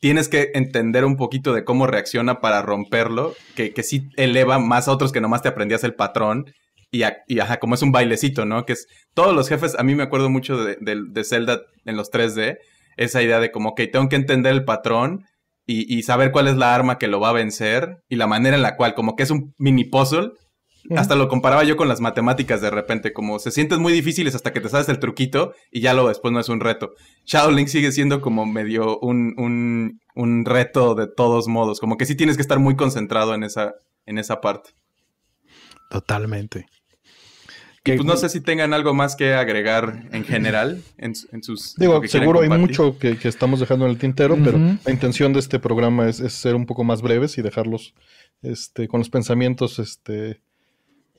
[SPEAKER 2] tienes que entender un poquito de cómo reacciona para romperlo, que, que sí eleva más a otros que nomás te aprendías el patrón. Y, ajá, como es un bailecito, ¿no? Que es todos los jefes, a mí me acuerdo mucho de, de, Zelda en los 3D, esa idea de como, ok, tengo que entender el patrón, y, saber cuál es la arma que lo va a vencer y la manera en la cual, como que es un mini puzzle. Hasta lo comparaba yo con las matemáticas de repente, como se sienten muy difíciles hasta que te sabes el truquito y ya lo después no es un reto. Shadow sigue siendo como medio un, un, un reto de todos modos, como que sí tienes que estar muy concentrado en esa, en esa parte.
[SPEAKER 3] Totalmente
[SPEAKER 2] pues no pues sé si tengan algo más que agregar en general en, sus... Digo, seguro hay mucho
[SPEAKER 1] que, estamos dejando en el tintero, pero la intención de este programa es, ser un poco más breves y dejarlos este, con los pensamientos este,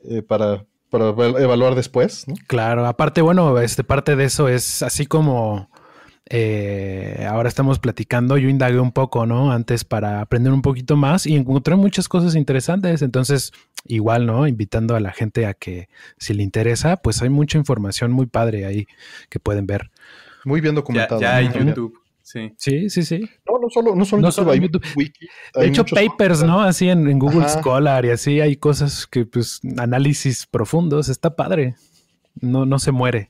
[SPEAKER 1] eh, para, evaluar después.
[SPEAKER 3] Claro, aparte, bueno, este, parte de eso es así como... Eh, ahora estamos platicando, yo indagué un poco, ¿no? Antes para aprender un poquito más y encontré muchas cosas interesantes. Entonces, igual, ¿no? Invitando a la gente a que si le interesa, pues hay mucha información muy padre ahí que pueden ver. Muy bien documentado. Ya, YouTube. Sí. sí, sí,
[SPEAKER 1] No, no solo, no solo, YouTube, hay
[SPEAKER 3] Wiki, de hecho, papers, ¿no? Así en, Google Scholar y así hay cosas que, pues, análisis profundos. Está padre. No, no se muere.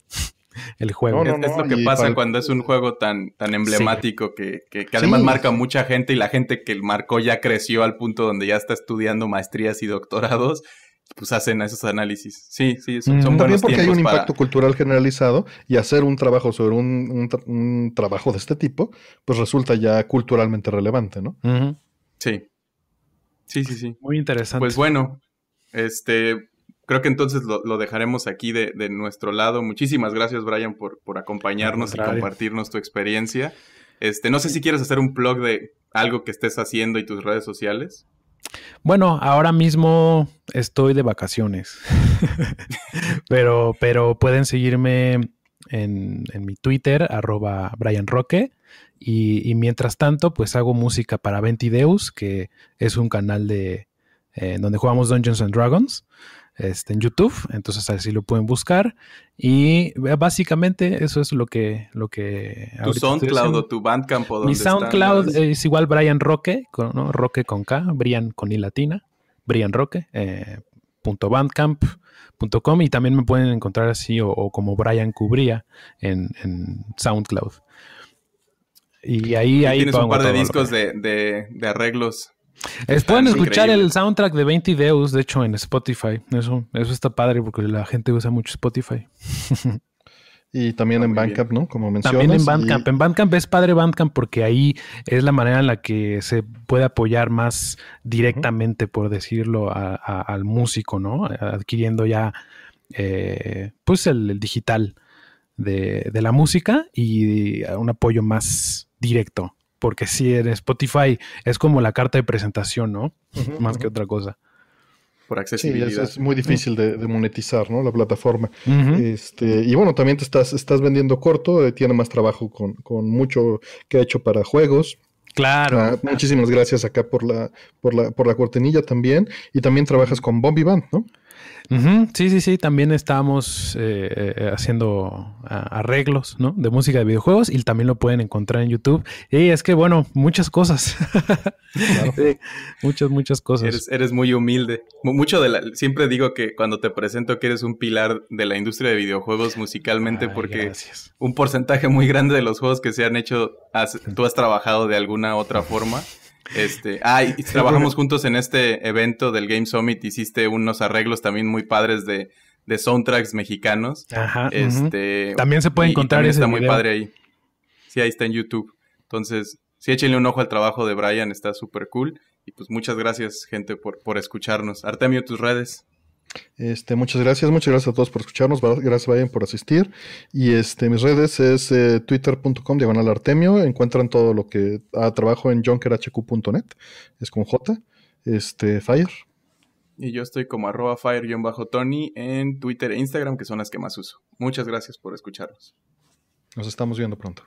[SPEAKER 3] el juego. es, lo que pasa
[SPEAKER 2] cuando es un juego tan, tan emblemático que, además marca mucha gente y la gente que marcó ya creció al punto donde ya está estudiando maestrías y doctorados pues hacen esos análisis. Sí, sí, son, mm, También porque hay un impacto
[SPEAKER 1] cultural generalizado y hacer un trabajo sobre un, trabajo de este tipo, pues resulta ya culturalmente relevante, ¿no?
[SPEAKER 3] Sí. Sí, sí, sí. Muy interesante. Pues
[SPEAKER 2] bueno, este, creo que entonces lo, dejaremos aquí de, nuestro lado. Muchísimas gracias, Brian, por, acompañarnos y compartirnos tu experiencia. Este, no sé si quieres hacer un blog de algo que estés haciendo y tus redes sociales.
[SPEAKER 3] Bueno, ahora mismo estoy de vacaciones, pero, pero pueden seguirme en, mi Twitter, arroba Brian Roque, y, mientras tanto, pues hago música para Ventideus, que es un canal de eh, donde jugamos Dungeons and Dragons este, en YouTube, entonces así lo pueden buscar. Y eh, básicamente eso es lo que... Lo que tu SoundCloud o tu
[SPEAKER 2] Bandcamp. ¿o Mi SoundCloud es
[SPEAKER 3] igual Brian Roque, ¿no? Roque con K, Brian con I latina, Brian Roque, eh, punto y también me pueden encontrar así o, como Brian Cubría en, SoundCloud. Y ahí, ahí tienes un par de discos
[SPEAKER 2] de, arreglos
[SPEAKER 3] es, pueden escuchar el soundtrack de 20 Deus, de hecho, en Spotify. Eso, eso está padre porque la gente usa mucho Spotify.
[SPEAKER 1] Y también en Bandcamp, ¿no? Como mencionas. También en Bandcamp.
[SPEAKER 3] En Bandcamp es padre Bandcamp porque ahí es la manera en la que se puede apoyar más directamente, por decirlo, al músico, ¿no? Adquiriendo ya, eh, pues, el, digital de, la música y un apoyo más directo porque si en Spotify es como la carta de presentación, ¿no? Más que otra cosa.
[SPEAKER 1] Por accesibilidad. es, muy difícil de, monetizar, ¿no? La plataforma. este, y bueno, también te estás, estás vendiendo corto, eh, tiene más trabajo con, mucho que ha hecho para juegos.
[SPEAKER 3] Claro. Ah, muchísimas
[SPEAKER 1] gracias acá por la, por la, por la cortinilla también. Y también
[SPEAKER 3] trabajas con Bombi Band, ¿no? Sí, sí, sí. También estamos eh, eh, haciendo ah, arreglos de música de videojuegos y también lo pueden encontrar en YouTube. Y es que, bueno, muchas cosas. Muchas, muchas cosas.
[SPEAKER 2] Eres, muy humilde. Mucho de la, siempre digo que cuando te presento que eres un pilar de la industria de videojuegos musicalmente, porque un porcentaje muy grande de los juegos que se han hecho, tú has trabajado de alguna otra forma. Este, ah, trabajamos juntos en este evento del Game Summit. Hiciste unos arreglos también muy padres de, soundtracks mexicanos. Ajá. Este, También se puede encontrar y, Está muy padre ahí. Sí, ahí está en YouTube. Entonces, sí, échenle un ojo al trabajo de Brian, está súper cool. Y pues muchas gracias, gente, por, por escucharnos. Artemio, tus redes.
[SPEAKER 1] Este, muchas gracias, muchas gracias a todos por escucharnos, gracias Vayan por asistir. Y este, mis redes es eh, twitter.com diagonal artemio, encuentran todo lo que trabajo en jonkerhq.net, es con J, este, Fire.
[SPEAKER 2] Y yo estoy como arroba fire-tony en Twitter e Instagram, que son las que más uso. Muchas gracias por escucharnos.
[SPEAKER 1] Nos estamos viendo pronto.